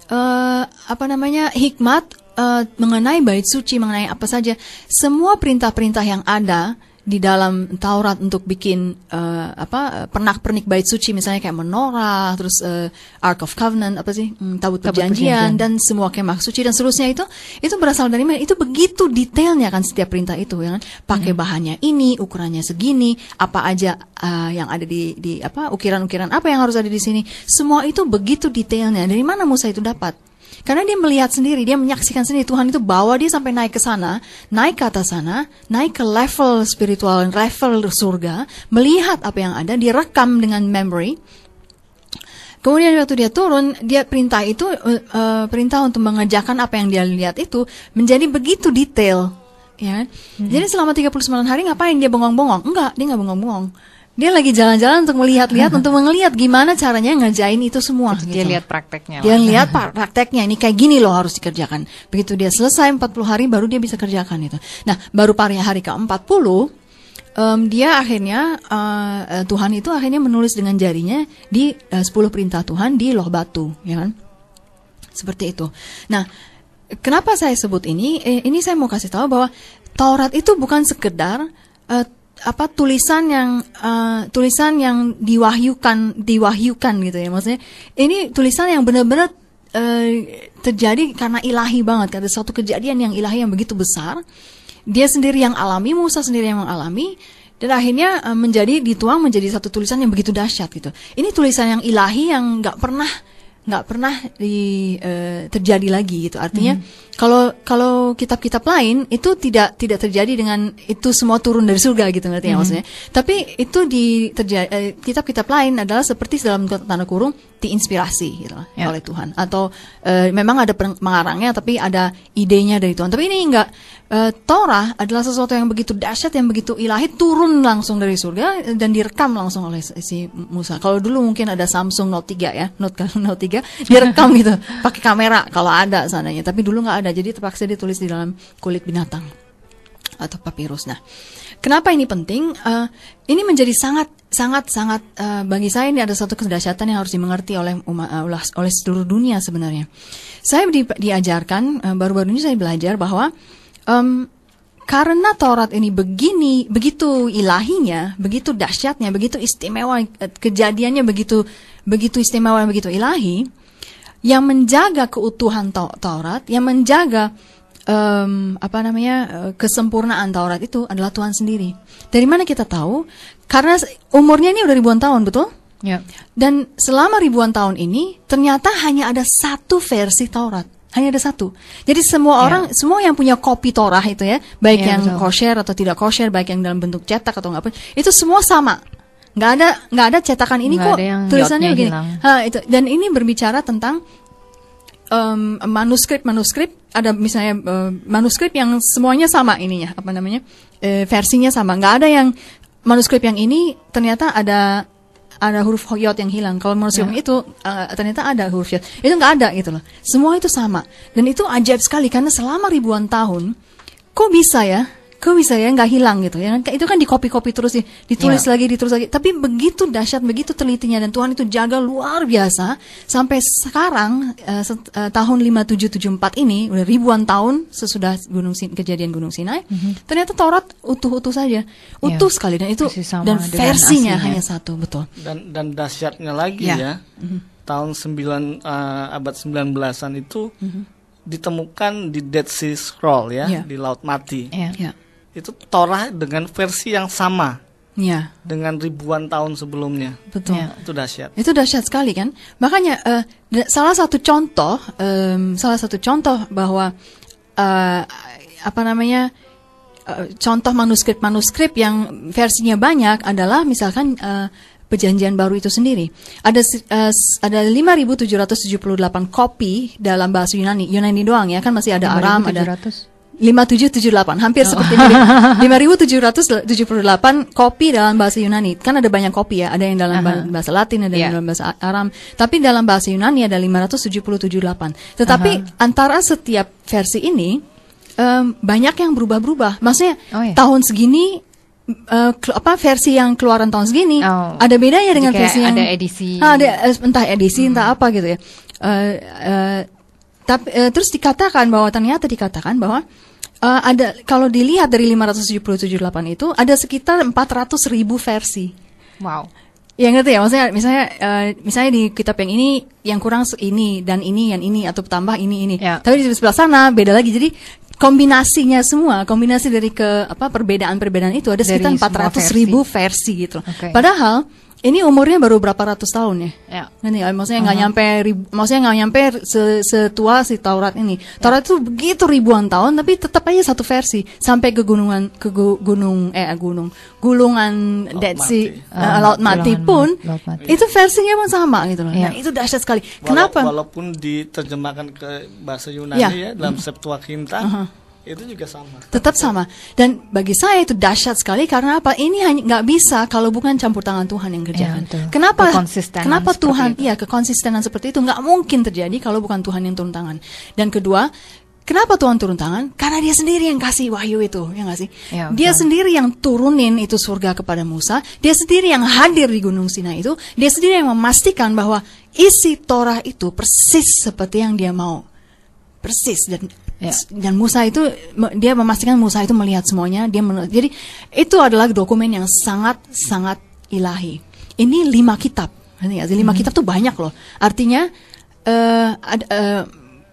uh, apa namanya hikmat uh, mengenai bait suci, mengenai apa saja, semua perintah-perintah yang ada di dalam Taurat untuk bikin uh, apa pernak-pernik bait suci misalnya kayak menorah terus uh, Ark of Covenant apa sih hmm, tabut, tabut perjanjian, perjanjian dan semua kemah suci dan seterusnya itu itu berasal dari mana itu begitu detailnya kan setiap perintah itu ya kan pakai hmm. bahannya ini ukurannya segini apa aja uh, yang ada di di apa ukiran-ukiran apa yang harus ada di sini semua itu begitu detailnya dari mana Musa itu dapat karena dia melihat sendiri, dia menyaksikan sendiri Tuhan itu bawa dia sampai naik ke sana, naik ke atas sana, naik ke level spiritual, level surga, melihat apa yang ada, direkam dengan memory, Kemudian waktu dia turun, dia perintah itu uh, perintah untuk mengerjakan apa yang dia lihat itu menjadi begitu detail, ya. Hmm. Jadi selama 39 hari ngapain dia bengong-bengong? Enggak, dia nggak bengong-bengong dia lagi jalan-jalan untuk melihat-lihat hmm. untuk melihat gimana caranya ngajain itu semua gitu. dia lihat prakteknya dia lah. lihat prakteknya ini kayak gini loh harus dikerjakan begitu dia selesai 40 hari baru dia bisa kerjakan itu nah baru pari hari ke 40 um, dia akhirnya uh, Tuhan itu akhirnya menulis dengan jarinya di eh, uh, 10 perintah Tuhan di loh batu ya kan seperti itu nah Kenapa saya sebut ini? Eh, ini saya mau kasih tahu bahwa Taurat itu bukan sekedar uh, apa tulisan yang uh, tulisan yang diwahyukan diwahyukan gitu ya maksudnya ini tulisan yang benar-benar uh, terjadi karena ilahi banget kata suatu kejadian yang ilahi yang begitu besar dia sendiri yang alami Musa sendiri yang mengalami dan akhirnya uh, menjadi dituang menjadi satu tulisan yang begitu dahsyat gitu ini tulisan yang ilahi yang nggak pernah nggak pernah di, uh, terjadi lagi gitu. Artinya hmm. kalau hmm. kalau kitab-kitab lain itu tidak tidak terjadi dengan itu semua turun dari surga gitu ngerti ya hmm. maksudnya. Tapi itu di terjadi uh, eh, kitab-kitab lain adalah seperti dalam tanda kurung diinspirasi gitu yeah. oleh Tuhan atau uh, memang ada pengarangnya tapi ada idenya dari Tuhan. Tapi ini enggak uh, Torah adalah sesuatu yang begitu dahsyat, yang begitu ilahi, turun langsung dari surga eh, dan direkam langsung oleh si Musa. Kalau dulu mungkin ada Samsung Note 3 ya, Note kalau Note 3 direkam gitu pakai kamera kalau ada sananya, tapi dulu nggak ada, jadi terpaksa ditulis di dalam kulit binatang atau papirus. Nah, kenapa ini penting? Uh, ini menjadi sangat sangat sangat uh, bagi saya ini ada satu kedahsyatan yang harus dimengerti oleh umat uh, oleh seluruh dunia sebenarnya. Saya di, diajarkan baru baru-baru ini saya belajar bahwa um, karena Taurat ini begini, begitu ilahinya, begitu dahsyatnya, begitu istimewa eh, kejadiannya begitu begitu istimewa dan begitu ilahi, yang menjaga keutuhan Taurat, yang menjaga um, apa namanya eh, kesempurnaan Taurat itu adalah Tuhan sendiri. Dari mana kita tahu? Karena umurnya ini udah ribuan tahun, betul? Ya. Dan selama ribuan tahun ini ternyata hanya ada satu versi Taurat hanya ada satu. Jadi semua yeah. orang, semua yang punya kopi torah itu ya, baik yeah, yang betul. kosher atau tidak kosher, baik yang dalam bentuk cetak atau nggak pun, itu semua sama. Nggak ada, nggak ada cetakan ini nggak kok. tulisannya begini. Ha, itu. Dan ini berbicara tentang manuskrip manuskrip manuskrip ada misalnya uh, manuskrip yang semuanya sama ininya apa namanya uh, versinya sama nggak ada yang manuskrip yang ini ternyata ada ada huruf hoyot yang hilang. Kalau menurut yeah. itu uh, ternyata ada huruf yot. Ya. Itu nggak ada gitu loh. Semua itu sama. Dan itu ajaib sekali karena selama ribuan tahun, kok bisa ya kok bisa ya nggak hilang gitu ya itu kan dikopi-kopi terus sih, ditulis yeah. lagi ditulis lagi tapi begitu dahsyat begitu telitinya dan Tuhan itu jaga luar biasa sampai sekarang uh, uh, tahun 5774 ini udah ribuan tahun sesudah gunung Sin kejadian gunung Sinai mm -hmm. ternyata Taurat utuh-utuh saja iya. utuh yeah. sekali dan itu dan versinya hanya satu betul dan dan dahsyatnya lagi yeah. ya mm -hmm. tahun 9 uh, eh, abad 19-an itu mm -hmm. ditemukan di Dead Sea Scroll ya yeah. di laut mati yeah. Yeah itu Torah dengan versi yang sama Ya. Dengan ribuan tahun sebelumnya. Betul. Ya. Itu dahsyat. Itu dahsyat sekali kan. Makanya uh, salah satu contoh, um, salah satu contoh bahwa uh, apa namanya eh, contoh manuskrip-manuskrip yang versinya banyak adalah misalkan uh, Perjanjian Baru itu sendiri. Ada uh, ada 5778 kopi dalam bahasa Yunani. Yunani doang ya, kan masih ada Aram, ada 5778 hampir oh. seperti ini 5778 kopi dalam bahasa Yunani kan ada banyak kopi ya ada yang dalam uh -huh. bahasa Latin ada yeah. yang dalam bahasa Aram tapi dalam bahasa Yunani ada 5778 tetapi uh -huh. antara setiap versi ini um, banyak yang berubah-berubah maksudnya oh, yeah. tahun segini uh, apa versi yang keluaran tahun segini oh. ada bedanya dengan Jika versi yang ada edisi ah, ada eh, entah edisi hmm. entah apa gitu ya uh, eh, uh, tapi uh, terus dikatakan bahwa ternyata dikatakan bahwa Uh, ada kalau dilihat dari delapan itu ada sekitar 400 ribu versi. Wow. Ya ngerti ya maksudnya misalnya uh, misalnya di kitab yang ini yang kurang ini dan ini yang ini atau tambah ini ini. Yeah. Tapi di sebelah sana beda lagi jadi kombinasinya semua kombinasi dari ke apa perbedaan-perbedaan itu ada sekitar dari 400 versi. ribu versi gitu. Okay. Padahal ini umurnya baru berapa ratus tahun ya? Ya. Ini eh, maksudnya nggak nyampe, maksudnya nggak nyampe se, setua si Taurat ini. Taurat itu begitu ribuan tahun, tapi tetap aja satu versi sampai ke gunungan, ke gu, gunung, eh, eh gunung, gulungan laut Dead Sea, mati. Uh, eh, ah, laut mati pun, laut mati. itu versinya pun sama gitu loh. Ya. Nah, itu dahsyat sekali. Wala- Kenapa? Walaupun diterjemahkan ke bahasa Yunani ya, ya dalam Septuaginta. Uh-huh itu juga sama. Tetap iya. sama. Dan bagi saya itu dahsyat sekali karena apa? Ini hanya nggak bisa kalau bukan campur tangan Tuhan yang kerjakan. Ya, kenapa? Kenapa Tuhan? Itu. Iya, kekonsistenan seperti itu nggak mungkin terjadi kalau bukan Tuhan yang turun tangan. Dan kedua, Kenapa Tuhan turun tangan? Karena dia sendiri yang kasih wahyu itu, ya nggak sih? Ya, dia sendiri yang turunin itu surga kepada Musa, dia sendiri yang hadir di Gunung Sinai itu, dia sendiri yang memastikan bahwa isi Torah itu persis seperti yang dia mau. Persis dan Ya. Dan Musa itu dia memastikan Musa itu melihat semuanya. Dia menurut, jadi itu adalah dokumen yang sangat sangat ilahi. Ini lima kitab, ya, lima hmm. kitab tuh banyak loh. Artinya uh, eh, ada, uh, eh,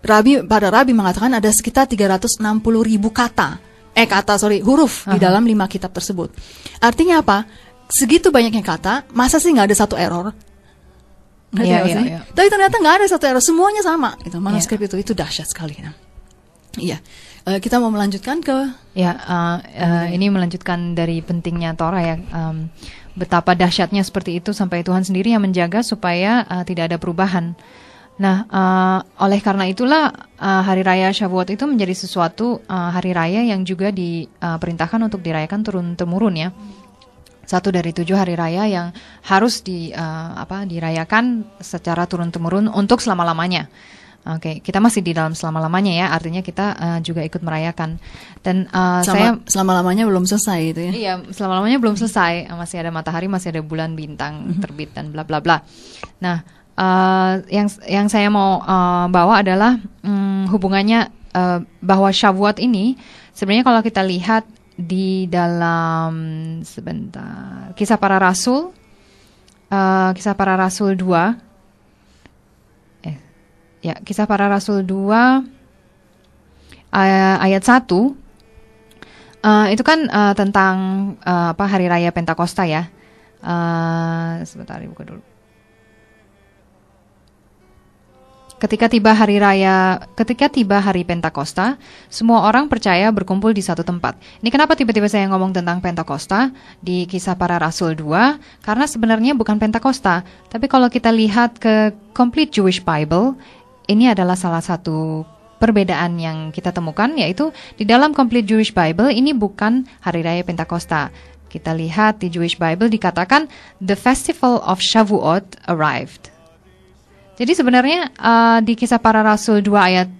Rabi pada Rabi mengatakan ada sekitar 360 ribu kata, eh kata sorry huruf uh -huh. di dalam lima kitab tersebut. Artinya apa? Segitu banyaknya kata, masa sih nggak ada satu error? Iya, iya, iya. Tapi ternyata nggak ada satu error, semuanya sama. Itu iya. manuskrip yeah. itu itu dahsyat sekali. Nah. Iya, uh, kita mau melanjutkan ke ya uh, uh, ini melanjutkan dari pentingnya Torah ya. Um, betapa dahsyatnya seperti itu sampai Tuhan sendiri yang menjaga supaya uh, tidak ada perubahan. Nah, uh, oleh karena itulah uh, hari raya Syabuat itu menjadi sesuatu uh, hari raya yang juga diperintahkan uh, untuk dirayakan turun temurun ya. Satu dari tujuh hari raya yang harus di uh, apa dirayakan secara turun temurun untuk selama lamanya. Oke, okay. kita masih di dalam selama-lamanya ya. Artinya kita uh, juga ikut merayakan. Dan uh, eh, Selama, saya selama-lamanya belum selesai itu ya. Iya, selama-lamanya belum selesai. Masih ada matahari, masih ada bulan, bintang mhm. terbit dan bla bla bla. Nah, uh, yang yang saya mau uh, bawa adalah um, hubungannya uh, bahwa Syawat ini sebenarnya kalau kita lihat di dalam sebentar Kisah Para Rasul uh, Kisah Para Rasul 2 Ya, Kisah Para Rasul 2 ayat 1 Uh, itu kan uh, tentang uh, apa hari raya Pentakosta ya. Uh, sebentar buka dulu. Ketika tiba hari raya, ketika tiba hari Pentakosta, semua orang percaya berkumpul di satu tempat. Ini kenapa tiba-tiba saya ngomong tentang Pentakosta di kisah para rasul 2? Karena sebenarnya bukan Pentakosta, tapi kalau kita lihat ke Complete Jewish Bible, ini adalah salah satu perbedaan yang kita temukan yaitu di dalam Complete Jewish Bible ini bukan hari raya Pentakosta. Kita lihat di Jewish Bible dikatakan the festival of Shavuot arrived. Jadi sebenarnya uh, di kisah para rasul 2 ayat 1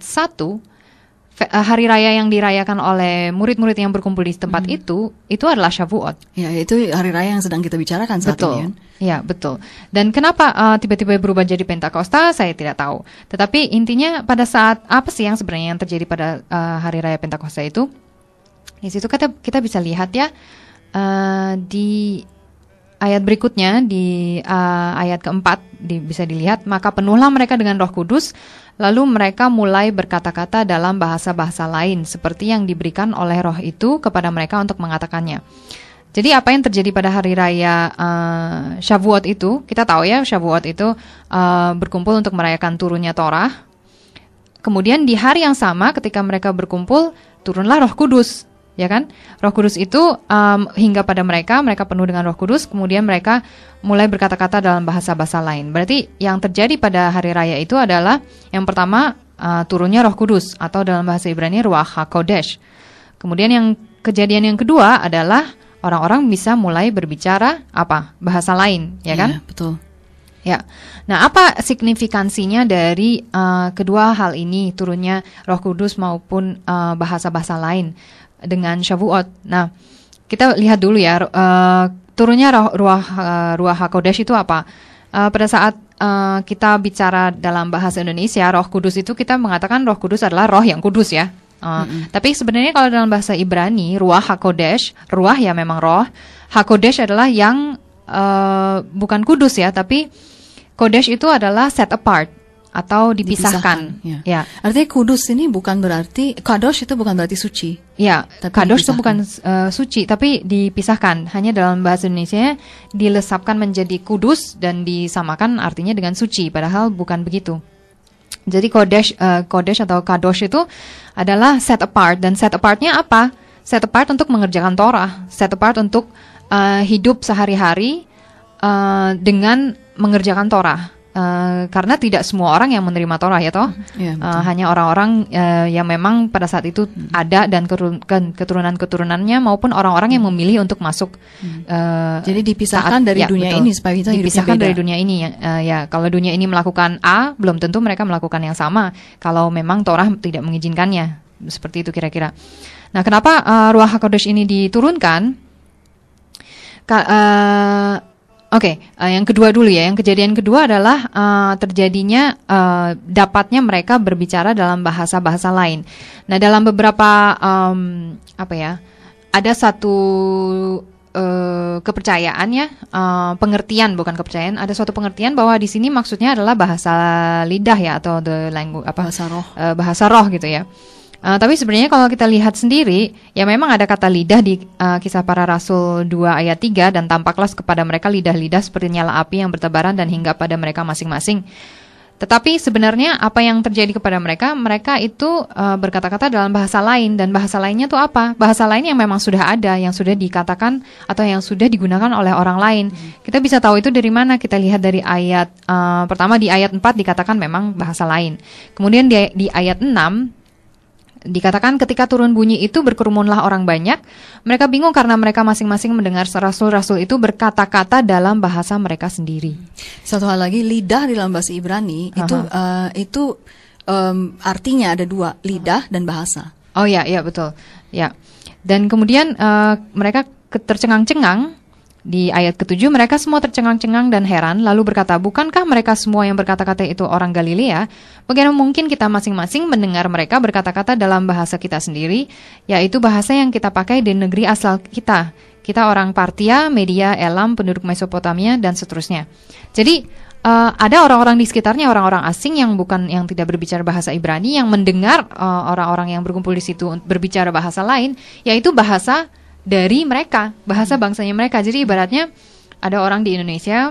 Eh, hari raya yang dirayakan oleh murid-murid yang berkumpul di tempat hmm. itu itu adalah Shavuot. Ya, itu hari raya yang sedang kita bicarakan saat betul. ini. Betul. Ya. ya, betul. Dan kenapa eh, tiba-tiba uh, berubah jadi Pentakosta? Saya tidak tahu. Tetapi intinya pada saat apa sih yang sebenarnya yang terjadi pada uh, hari raya Pentakosta itu? Di situ kita kita bisa lihat ya uh, di ayat berikutnya di uh, ayat keempat di, bisa dilihat maka penuhlah mereka dengan Roh Kudus lalu mereka mulai berkata-kata dalam bahasa-bahasa lain seperti yang diberikan oleh Roh itu kepada mereka untuk mengatakannya. Jadi apa yang terjadi pada hari raya uh, Shavuot itu kita tahu ya Shavuot itu uh, berkumpul untuk merayakan turunnya Torah. Kemudian di hari yang sama ketika mereka berkumpul turunlah Roh Kudus ya kan? Roh Kudus itu um, hingga pada mereka, mereka penuh dengan Roh Kudus, kemudian mereka mulai berkata-kata dalam bahasa-bahasa lain. Berarti yang terjadi pada hari raya itu adalah yang pertama uh, turunnya Roh Kudus atau dalam bahasa Ibrani Ruach HaKodesh. Kemudian yang kejadian yang kedua adalah orang-orang bisa mulai berbicara apa? bahasa lain, ya kan? Iya, betul. Ya, nah apa signifikansinya dari uh, kedua hal ini turunnya Roh Kudus maupun uh, bahasa-bahasa uh, bahasa -bahasa lain? dengan Shavuot. Nah, kita lihat dulu ya uh, turunnya ruah uh, ruah Hakodesh itu apa? Uh, pada saat uh, kita bicara dalam bahasa Indonesia, Roh Kudus itu kita mengatakan Roh Kudus adalah Roh yang kudus ya. Uh, mm -hmm. Tapi sebenarnya kalau dalam bahasa Ibrani, ruah hakodesh, ruah ya memang roh, hakodesh adalah yang uh, bukan kudus ya, tapi kodesh itu adalah set apart atau dipisahkan. dipisahkan ya. ya. Artinya kudus ini bukan berarti kados itu bukan berarti suci. Ya, tapi kadosh itu bukan uh, suci tapi dipisahkan. Hanya dalam bahasa Indonesia dilesapkan menjadi kudus dan disamakan artinya dengan suci padahal bukan begitu. Jadi kodesh uh, kodesh atau kados itu adalah set apart dan set apartnya apa? Set apart untuk mengerjakan Torah, set apart untuk uh, hidup sehari-hari uh, dengan mengerjakan Torah. Uh, karena tidak semua orang yang menerima Torah ya toh, mm-hmm. yeah, iya, uh, hanya orang-orang uh, yang memang pada saat itu hmm. ada dan keturunan-keturunannya maupun orang-orang yang mm-hmm. memilih untuk masuk. Hmm. Uh, Jadi dipisahkan saat, dari ya, dunia betul, ini supaya kita dipisahkan dari dunia ini. Uh, ya kalau dunia ini melakukan A, belum tentu mereka melakukan yang sama. Kalau memang Torah tidak mengizinkannya, seperti itu kira-kira. Nah kenapa uh, ruah hakodesh ini diturunkan? Ka, uh, Oke, okay, uh, eh, yang kedua dulu ya. Yang kejadian kedua adalah uh, terjadinya uh, dapatnya mereka berbicara dalam bahasa-bahasa lain. Nah, dalam beberapa um, apa ya, ada satu uh, kepercayaan ya, uh, pengertian bukan kepercayaan. Ada suatu pengertian bahwa di sini maksudnya adalah bahasa lidah ya atau the language apa bahasa roh, uh, bahasa roh gitu ya. Uh, tapi sebenarnya kalau kita lihat sendiri, ya memang ada kata lidah di uh, kisah para rasul 2 ayat 3 dan tampaklah kepada mereka lidah-lidah seperti nyala api yang bertebaran dan hingga pada mereka masing-masing. Tetapi sebenarnya apa yang terjadi kepada mereka, mereka itu uh, berkata-kata dalam bahasa lain dan bahasa lainnya itu apa? Bahasa lain yang memang sudah ada, yang sudah dikatakan atau yang sudah digunakan oleh orang lain. Hmm. Kita bisa tahu itu dari mana? Kita lihat dari ayat uh, pertama di ayat 4 dikatakan memang bahasa lain. Kemudian di, di ayat 6 Dikatakan ketika turun bunyi itu berkerumunlah orang banyak. Mereka bingung karena mereka masing-masing mendengar rasul-rasul itu berkata-kata dalam bahasa mereka sendiri. Satu hal lagi, lidah dalam bahasa Ibrani uh-huh. itu uh, itu um, artinya ada dua, lidah uh-huh. dan bahasa. Oh ya, ya betul. Ya. Dan kemudian uh, mereka tercengang-cengang di ayat ketujuh mereka semua tercengang-cengang dan heran lalu berkata, "Bukankah mereka semua yang berkata-kata itu orang Galilea? Bagaimana mungkin kita masing-masing mendengar mereka berkata-kata dalam bahasa kita sendiri, yaitu bahasa yang kita pakai di negeri asal kita? Kita orang Partia, Media, Elam, penduduk Mesopotamia dan seterusnya." Jadi Uh, ada orang-orang di sekitarnya orang-orang asing yang bukan yang tidak berbicara bahasa Ibrani yang mendengar uh, eh, orang -orang yang berkumpul di situ berbicara bahasa lain yaitu bahasa dari mereka, bahasa hmm. bangsanya mereka. Jadi ibaratnya ada orang di Indonesia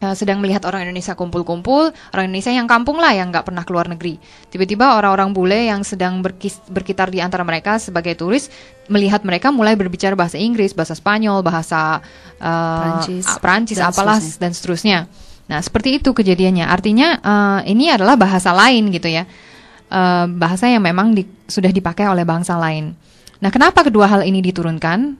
uh, sedang melihat orang Indonesia kumpul-kumpul, orang Indonesia yang kampung lah yang nggak pernah keluar negeri. Tiba-tiba orang-orang bule yang sedang berkis, berkitar di antara mereka sebagai turis melihat mereka mulai berbicara bahasa Inggris, bahasa Spanyol, bahasa uh, eh, Prancis, ah, Prancis dan apalah seterusnya. dan seterusnya. Nah, seperti itu kejadiannya. Artinya uh, ini adalah bahasa lain gitu ya. Uh, bahasa yang memang di, sudah dipakai oleh bangsa lain. Nah, kenapa kedua hal ini diturunkan?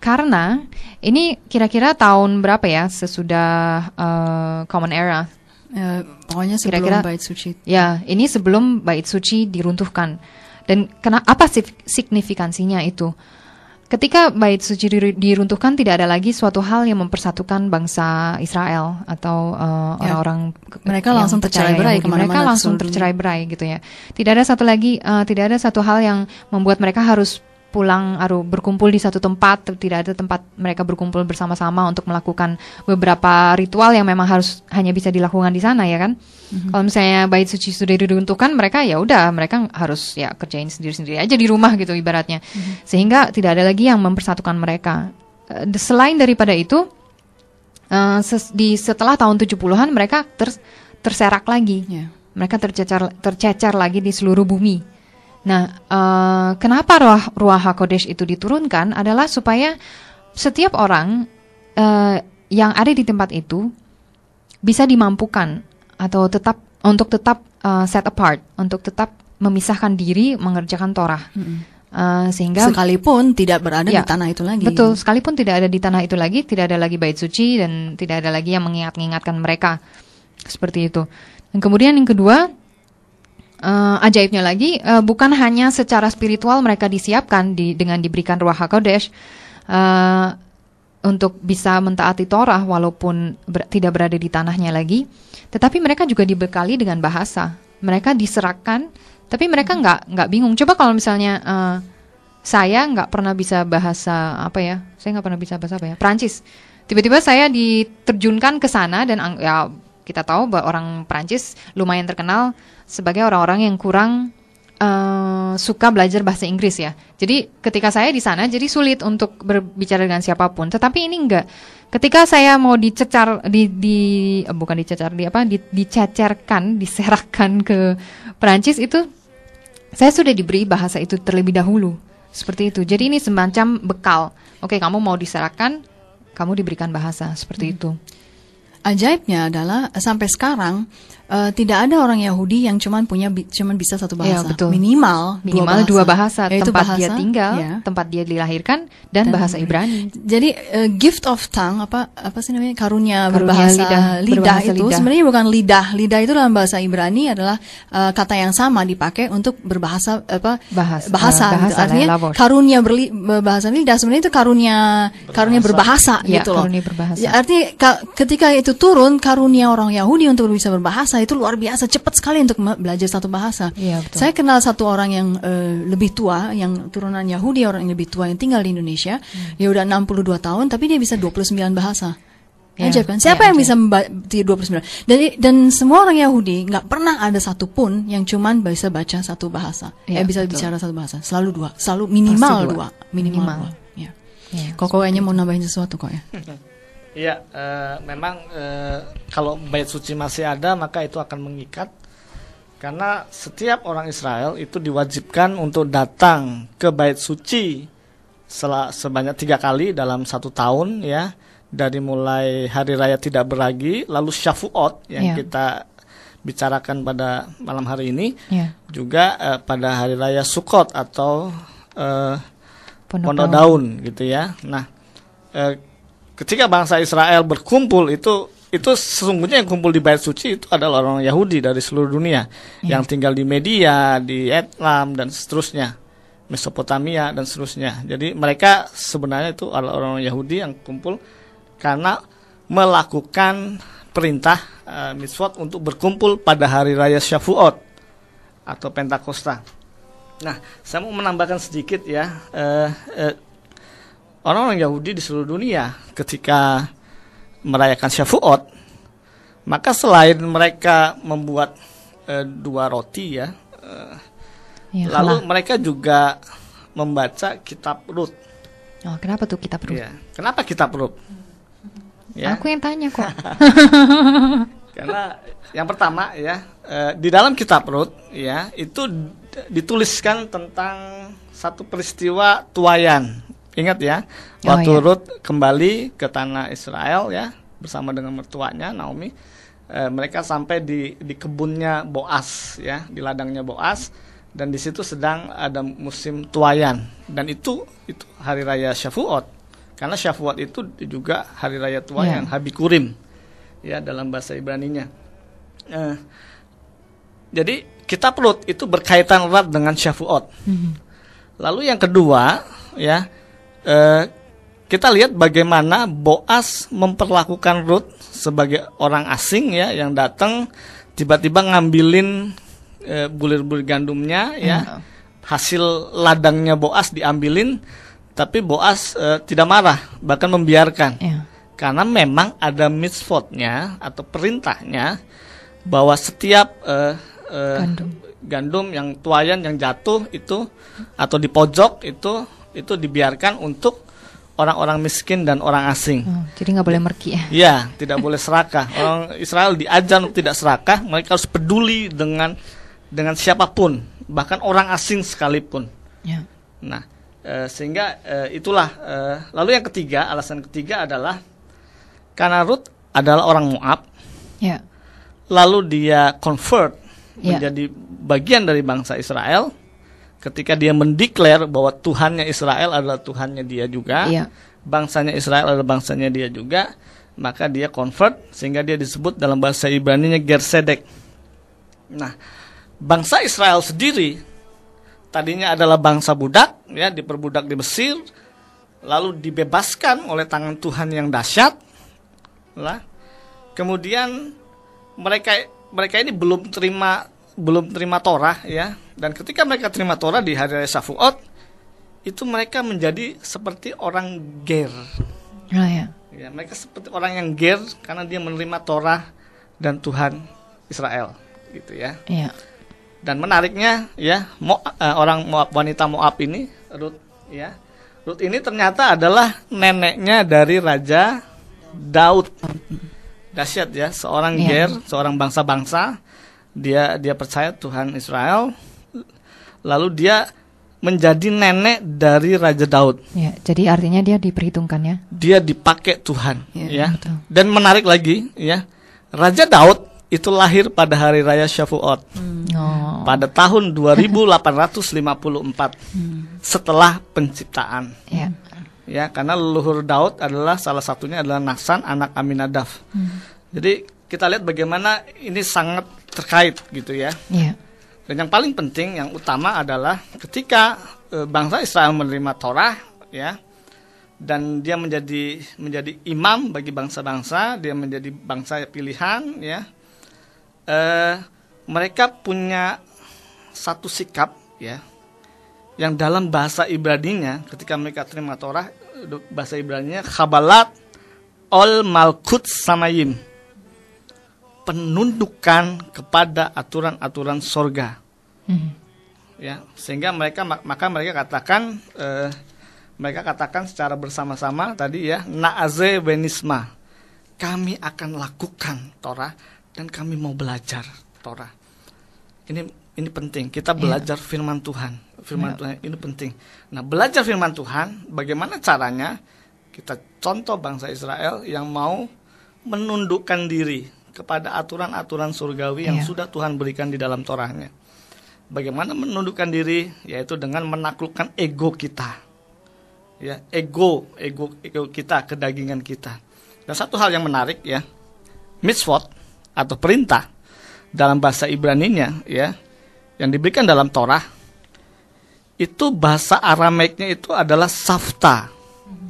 Karena ini kira-kira tahun berapa ya sesudah uh, Common Era? Uh, pokoknya sebelum kira -kira, bait suci. Ya, ini sebelum bait suci diruntuhkan. Dan kenapa apa sih signifikansinya itu? Ketika bait suci diruntuhkan, tidak ada lagi suatu hal yang mempersatukan bangsa Israel atau uh, ya, orang-orang mereka langsung tercerai berai. Gitu. Mereka langsung tercerai berai gitu ya. Tidak ada satu lagi, uh, tidak ada satu hal yang membuat mereka harus pulang aru berkumpul di satu tempat tidak ada tempat mereka berkumpul bersama-sama untuk melakukan beberapa ritual yang memang harus hanya bisa dilakukan di sana ya kan mm-hmm. kalau misalnya bait suci sudah diruntuhkan mereka ya udah mereka harus ya kerjain sendiri-sendiri aja di rumah gitu ibaratnya mm-hmm. sehingga tidak ada lagi yang mempersatukan mereka eh, selain daripada itu eh, di setelah tahun 70-an mereka ter- terserak lagi yeah. mereka tercecer tercecer lagi di seluruh bumi Nah, uh, kenapa ruah, ruah hakodesh itu diturunkan adalah supaya setiap orang uh, yang ada di tempat itu bisa dimampukan atau tetap untuk tetap uh, set apart, untuk tetap memisahkan diri mengerjakan torah. hmm Uh, sehingga sekalipun tidak berada ya, di tanah itu lagi. Betul, sekalipun tidak ada di tanah itu lagi, tidak ada lagi bait suci dan tidak ada lagi yang mengingat-ingatkan mereka. Seperti itu. Dan kemudian yang kedua, Uh, ajaibnya lagi, uh, bukan hanya secara spiritual mereka disiapkan di, dengan diberikan ruah hakodesh uh, untuk bisa mentaati Torah walaupun ber, tidak berada di tanahnya lagi, tetapi mereka juga dibekali dengan bahasa. Mereka diserahkan, tapi mereka nggak nggak bingung. Coba kalau misalnya uh, saya nggak pernah bisa bahasa apa ya, saya nggak pernah bisa bahasa apa ya, Prancis. Tiba-tiba saya diterjunkan ke sana dan ya kita tahu bahwa orang Perancis lumayan terkenal sebagai orang-orang yang kurang uh, suka belajar bahasa Inggris ya. Jadi ketika saya di sana jadi sulit untuk berbicara dengan siapapun. Tetapi ini enggak. Ketika saya mau dicecar di di eh, bukan dicecar di apa di, diserahkan ke Perancis itu saya sudah diberi bahasa itu terlebih dahulu. Seperti itu. Jadi ini semacam bekal. Oke, kamu mau diserahkan, kamu diberikan bahasa seperti hmm. itu ajaibnya adalah sampai sekarang uh, tidak ada orang Yahudi yang cuman punya cuman bisa satu iya, bahasa. Ya, betul. Minimal minimal dua bahasa, dua bahasa tempat bahasa, dia tinggal, ya. tempat dia dilahirkan dan, dan bahasa Ibrani. Jadi uh, gift of tongue apa apa sih namanya karunia, berbahasa lidah, lidah berbahasa itu lidah. sebenarnya bukan lidah. Lidah itu dalam bahasa Ibrani adalah uh, kata yang sama dipakai untuk berbahasa apa bahasa bahasa, uh, bahasa gitu. artinya karunia berli, berbahasa lidah sebenarnya itu karunia berbahasa. karunia berbahasa ya, gitu loh. Karunia berbahasa. Ya, artinya ka, ketika itu turun karunia orang Yahudi untuk bisa berbahasa itu luar biasa cepat sekali untuk belajar satu bahasa. Iya, betul. Saya kenal satu orang yang uh, lebih tua, yang turunan Yahudi, orang yang lebih tua yang tinggal di Indonesia. Hmm. Ya udah 62 tahun, tapi dia bisa 29 bahasa. Yeah. Aja kan. Ya, Siapa yeah, yang bisa membaca 29? Dan dan semua orang Yahudi nggak pernah ada satupun yang cuman bisa baca satu bahasa. Yeah, ya, bisa betul. bicara satu bahasa. Selalu dua, selalu minimal dua. dua, minimal, minimal. dua. Ya. Yeah. Kok kayaknya mau nambahin sesuatu kok ya. Iya, e, memang e, kalau bait suci masih ada maka itu akan mengikat karena setiap orang Israel itu diwajibkan untuk datang ke bait suci sebanyak tiga kali dalam satu tahun ya dari mulai hari raya tidak beragi lalu syafuot yang yeah. kita bicarakan pada malam hari ini yeah. juga e, pada hari raya sukot atau e, pondok, daun. gitu ya. Nah e, ketika bangsa Israel berkumpul itu itu sesungguhnya yang kumpul di bait suci itu adalah orang Yahudi dari seluruh dunia hmm. yang tinggal di Media, di Etlam dan seterusnya, Mesopotamia dan seterusnya. Jadi mereka sebenarnya itu adalah orang Yahudi yang kumpul karena melakukan perintah e, mitzvot untuk berkumpul pada hari raya Syafuot atau Pentakosta. Nah, saya mau menambahkan sedikit ya. E, e, orang-orang Yahudi di seluruh dunia ketika merayakan Syafuot, maka selain mereka membuat e, dua roti ya, e, lalu mereka juga membaca kitab Rut. Oh, kenapa tuh kitab Rut? Ya, kenapa kitab Rut? Ya. Aku yang tanya kok. Karena yang pertama ya, e, di dalam kitab Rut ya, itu dituliskan tentang satu peristiwa tuayan Ingat ya, waktu oh, iya. Ruth kembali ke tanah Israel ya bersama dengan mertuanya Naomi, eh, mereka sampai di di kebunnya Boas ya, di ladangnya Boas dan di situ sedang ada musim tuayan dan itu itu hari raya Syafuot. Karena Syafuot itu juga hari raya tuayan, iya. yeah. Habikurim ya dalam bahasa Ibrani-nya. Eh, jadi kita Ruth itu berkaitan erat dengan Syafuot. Mm -hmm. Lalu yang kedua ya Eh, kita lihat bagaimana Boas memperlakukan Ruth sebagai orang asing ya yang datang tiba-tiba ngambilin bulir eh, bulir-bulir gandumnya hmm. ya iya. hasil ladangnya Boas diambilin tapi Boas eh, tidak marah bahkan membiarkan yeah. karena memang ada misfotnya atau perintahnya bahwa setiap eh, eh, gandum gandum yang tuayan yang jatuh itu atau di pojok itu itu dibiarkan untuk orang-orang miskin dan orang asing. Hmm, jadi nggak boleh merki ya? Iya, tidak boleh serakah. Orang Israel diajar untuk tidak serakah. Mereka harus peduli dengan dengan siapapun, bahkan orang asing sekalipun. Ya. Nah, e, sehingga e, itulah. E, lalu yang ketiga, alasan ketiga adalah karena Ruth adalah orang Moab. Ya. Lalu dia convert ya. menjadi bagian dari bangsa Israel ketika dia mendeklar bahwa Tuhannya Israel adalah Tuhannya dia juga, iya. bangsanya Israel adalah bangsanya dia juga, maka dia convert sehingga dia disebut dalam bahasa Ibrani-nya Gersedek. Nah, bangsa Israel sendiri tadinya adalah bangsa budak ya diperbudak di Mesir lalu dibebaskan oleh tangan Tuhan yang dahsyat lah kemudian mereka mereka ini belum terima belum terima Torah ya dan ketika mereka terima Torah di hari raya Shavuot itu mereka menjadi seperti orang ger oh, ya. ya mereka seperti orang yang ger karena dia menerima Torah dan Tuhan Israel gitu ya, ya. dan menariknya ya Mo, uh, orang Moab, wanita Moab ini Ruth ya Ruth ini ternyata adalah neneknya dari Raja Daud dasyat ya seorang ya. ger seorang bangsa-bangsa dia dia percaya Tuhan Israel lalu dia menjadi nenek dari Raja Daud. Ya, jadi artinya dia diperhitungkan ya. Dia dipakai Tuhan, ya. ya. Dan menarik lagi, ya. Raja Daud itu lahir pada hari raya Shavuot Hmm. Oh. Pada tahun 2854 hmm. setelah penciptaan. Ya. Ya, karena leluhur Daud adalah salah satunya adalah Nasan anak Aminadab. Hmm. Jadi kita lihat bagaimana ini sangat terkait gitu ya. Yeah. Dan yang paling penting, yang utama adalah ketika e, bangsa Israel menerima Torah, ya, dan dia menjadi menjadi imam bagi bangsa-bangsa, dia menjadi bangsa pilihan, ya. E, mereka punya satu sikap, ya, yang dalam bahasa Ibraninya, ketika mereka terima Torah, eh, bahasa Ibraninya kabalat ol malkut samayim penundukan kepada aturan-aturan sorga. Hmm. Ya, sehingga mereka maka mereka katakan eh, mereka katakan secara bersama-sama tadi ya naaze benisma. Kami akan lakukan Torah dan kami mau belajar Torah. Ini ini penting. Kita iya. belajar yeah. firman Tuhan. Firman yeah. Tuhan ini penting. Nah, belajar firman Tuhan bagaimana caranya? Kita contoh bangsa Israel yang mau menundukkan diri kepada aturan-aturan surgawi yang yeah. sudah Tuhan berikan di dalam Torahnya. Bagaimana menundukkan diri yaitu dengan menaklukkan ego kita. Ya, ego, ego ego kita, kedagingan kita. Dan satu hal yang menarik ya, mitzvot atau perintah dalam bahasa Ibrani-nya ya, yang diberikan dalam Torah itu bahasa Aramaiknya itu adalah safta. Mhm.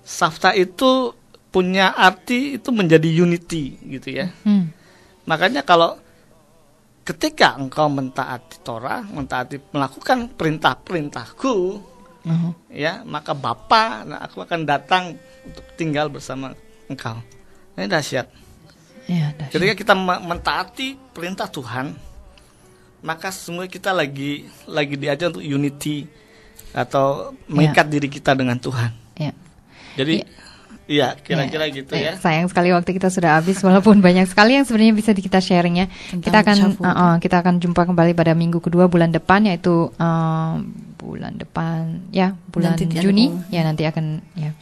Safta itu punya arti itu menjadi unity gitu ya. Hmm. Makanya kalau ketika engkau mentaati Torah, mentaati melakukan perintah-perintahku, uh-huh. ya maka Bapa, nah aku akan datang untuk tinggal bersama engkau. Ini dahsyat. Ya, Ketika kita mentaati perintah Tuhan, maka semua kita lagi lagi diajak untuk unity atau mengikat ya. diri kita dengan Tuhan. Ya. Jadi ya Iya, iya, kira-kira ya. gitu ya. Sayang sekali waktu kita sudah habis walaupun banyak sekali yang sebenarnya bisa kita sharing ya. kita akan uh, uh, kita akan jumpa kembali pada minggu kedua bulan depan yaitu uh, bulan depan ya, bulan nanti Juni ya nanti akan ya.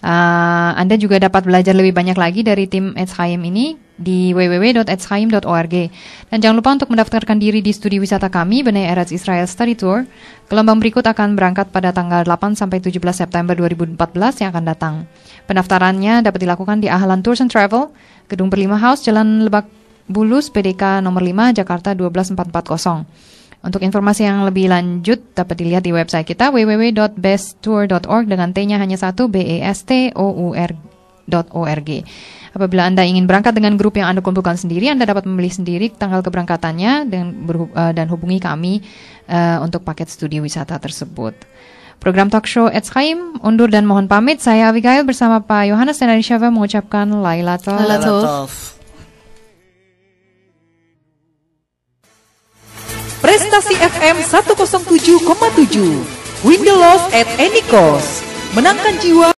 Uh, Anda juga dapat belajar lebih banyak lagi dari tim SHM ini di www.edschaim.org. Dan jangan lupa untuk mendaftarkan diri di studi wisata kami, benay Eretz Israel Study Tour. Gelombang berikut akan berangkat pada tanggal 8 sampai 17 September 2014 yang akan datang. Pendaftarannya dapat dilakukan di Ahlan Tours and Travel, Gedung Berlima House, Jalan Lebak Bulus, PDK nomor 5, Jakarta 12440. Untuk informasi yang lebih lanjut dapat dilihat di website kita www.besttour.org dengan T-nya hanya satu B E S T O U R .org. Apabila Anda ingin berangkat dengan grup yang Anda kumpulkan sendiri, Anda dapat membeli sendiri tanggal keberangkatannya dan, berhub, eh, dan hubungi kami uh, untuk paket studi wisata tersebut. Program Talkshow Eds Chaim undur dan mohon pamit. Saya Abigail bersama Pak Yohanes dan Syafwa mengucapkan Laila Tov. Prestasi FM 107,7 Windows at Any Cost Menangkan jiwa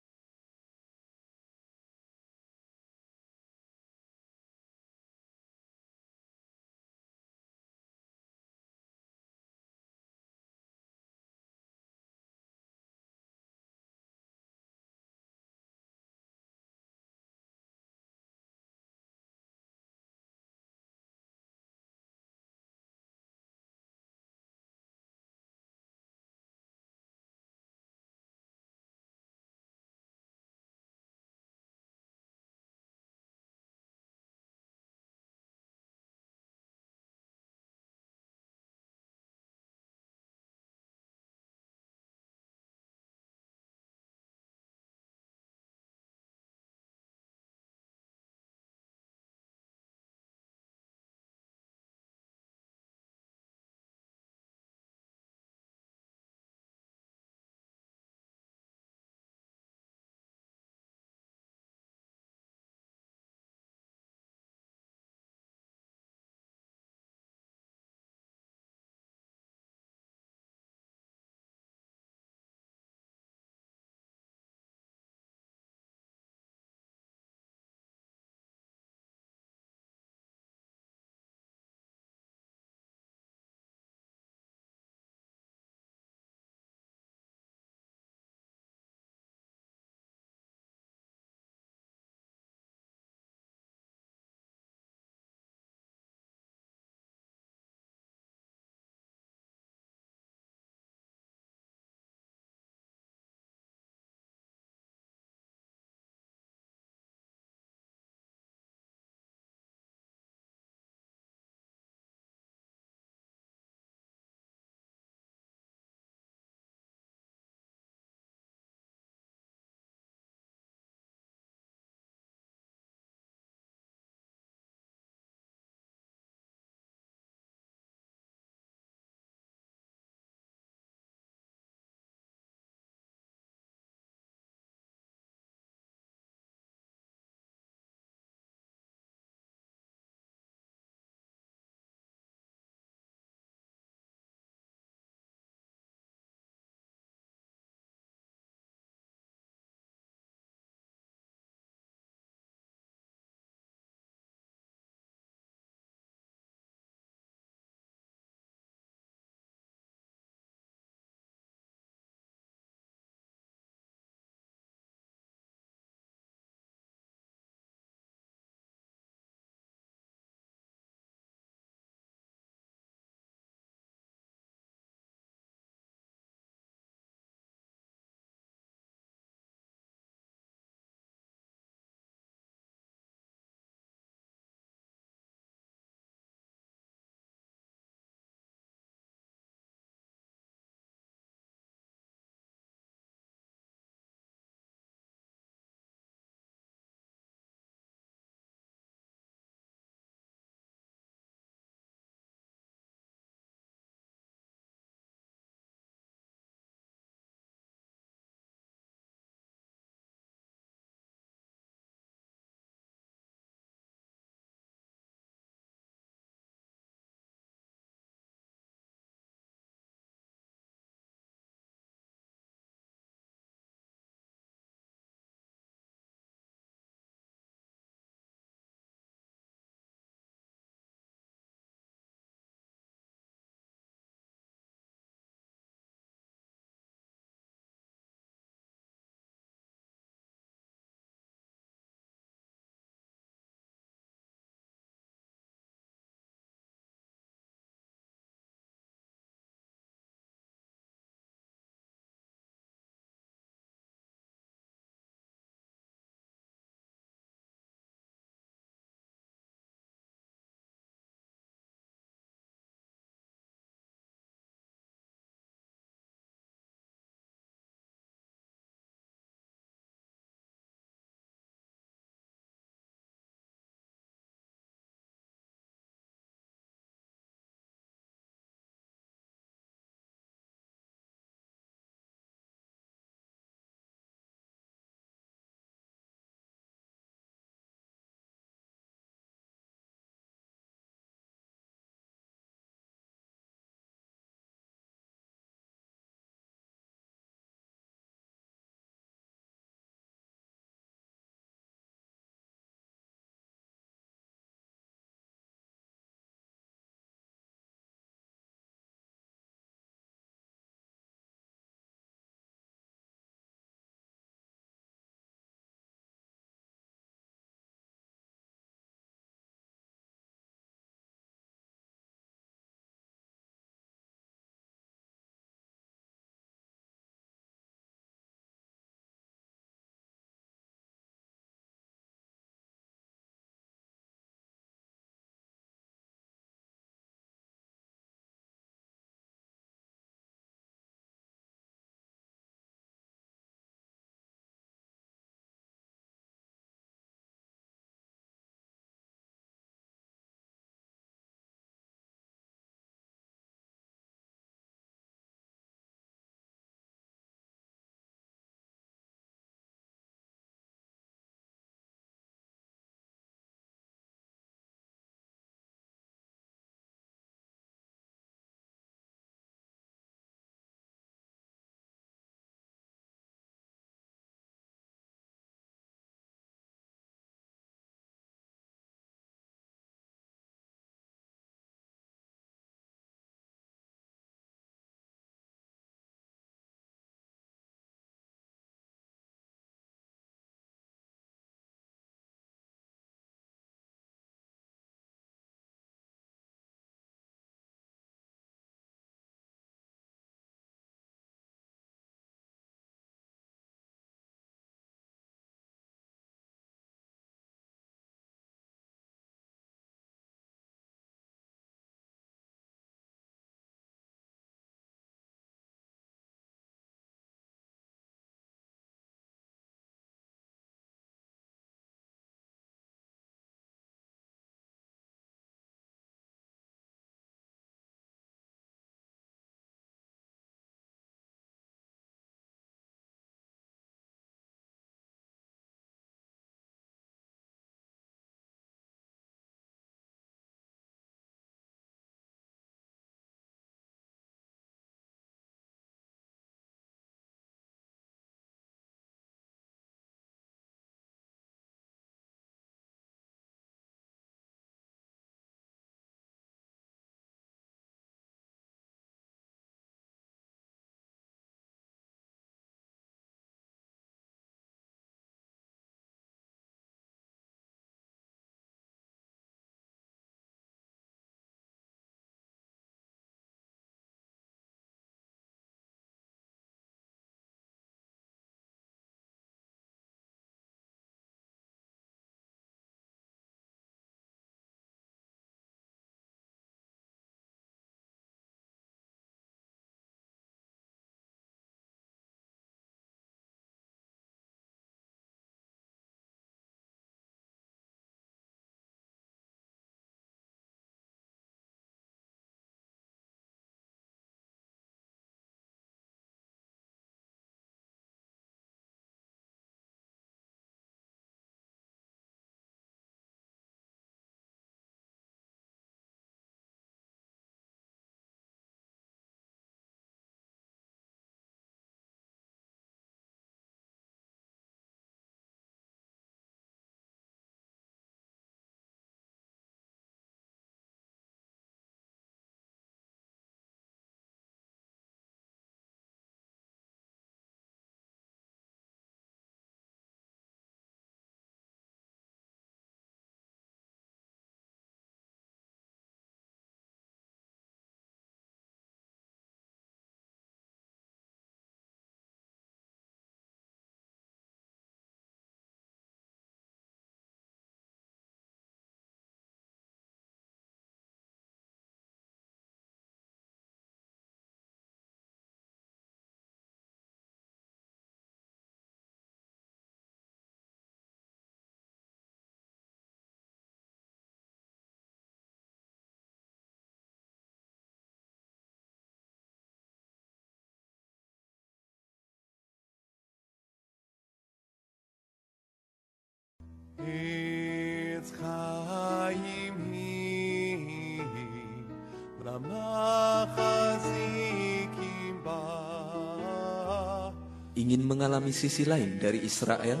Ingin mengalami sisi lain dari Israel?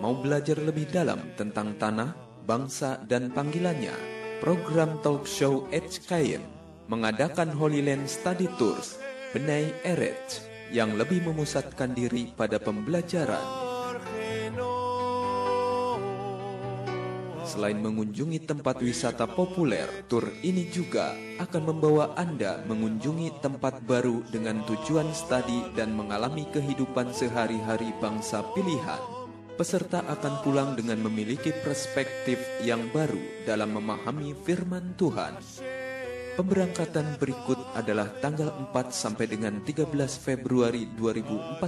Mau belajar lebih dalam tentang tanah, bangsa, dan panggilannya? Program talk show Edge Kain mengadakan Holy Land Study Tours Benai Eret yang lebih memusatkan diri pada pembelajaran selain mengunjungi tempat wisata populer, tur ini juga akan membawa Anda mengunjungi tempat baru dengan tujuan studi dan mengalami kehidupan sehari-hari bangsa pilihan. Peserta akan pulang dengan memiliki perspektif yang baru dalam memahami firman Tuhan. Pemberangkatan berikut adalah tanggal 4 sampai dengan 13 Februari 2014.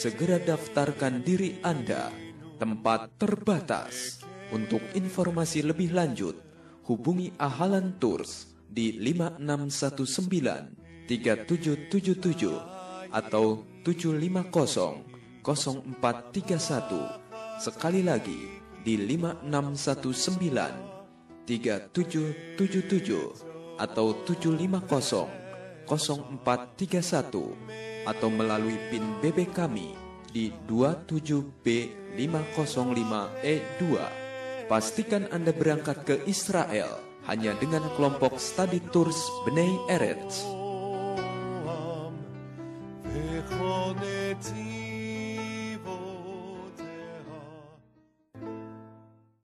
Segera daftarkan diri Anda tempat terbatas. Untuk informasi lebih lanjut, hubungi Ahalan Tours di 5619 3777 atau 750 0431. Sekali lagi di 5619 3777 atau 750 0431 atau melalui PIN BB kami di 27B505E2 pastikan Anda berangkat ke Israel hanya dengan kelompok study tours Bnei Eretz.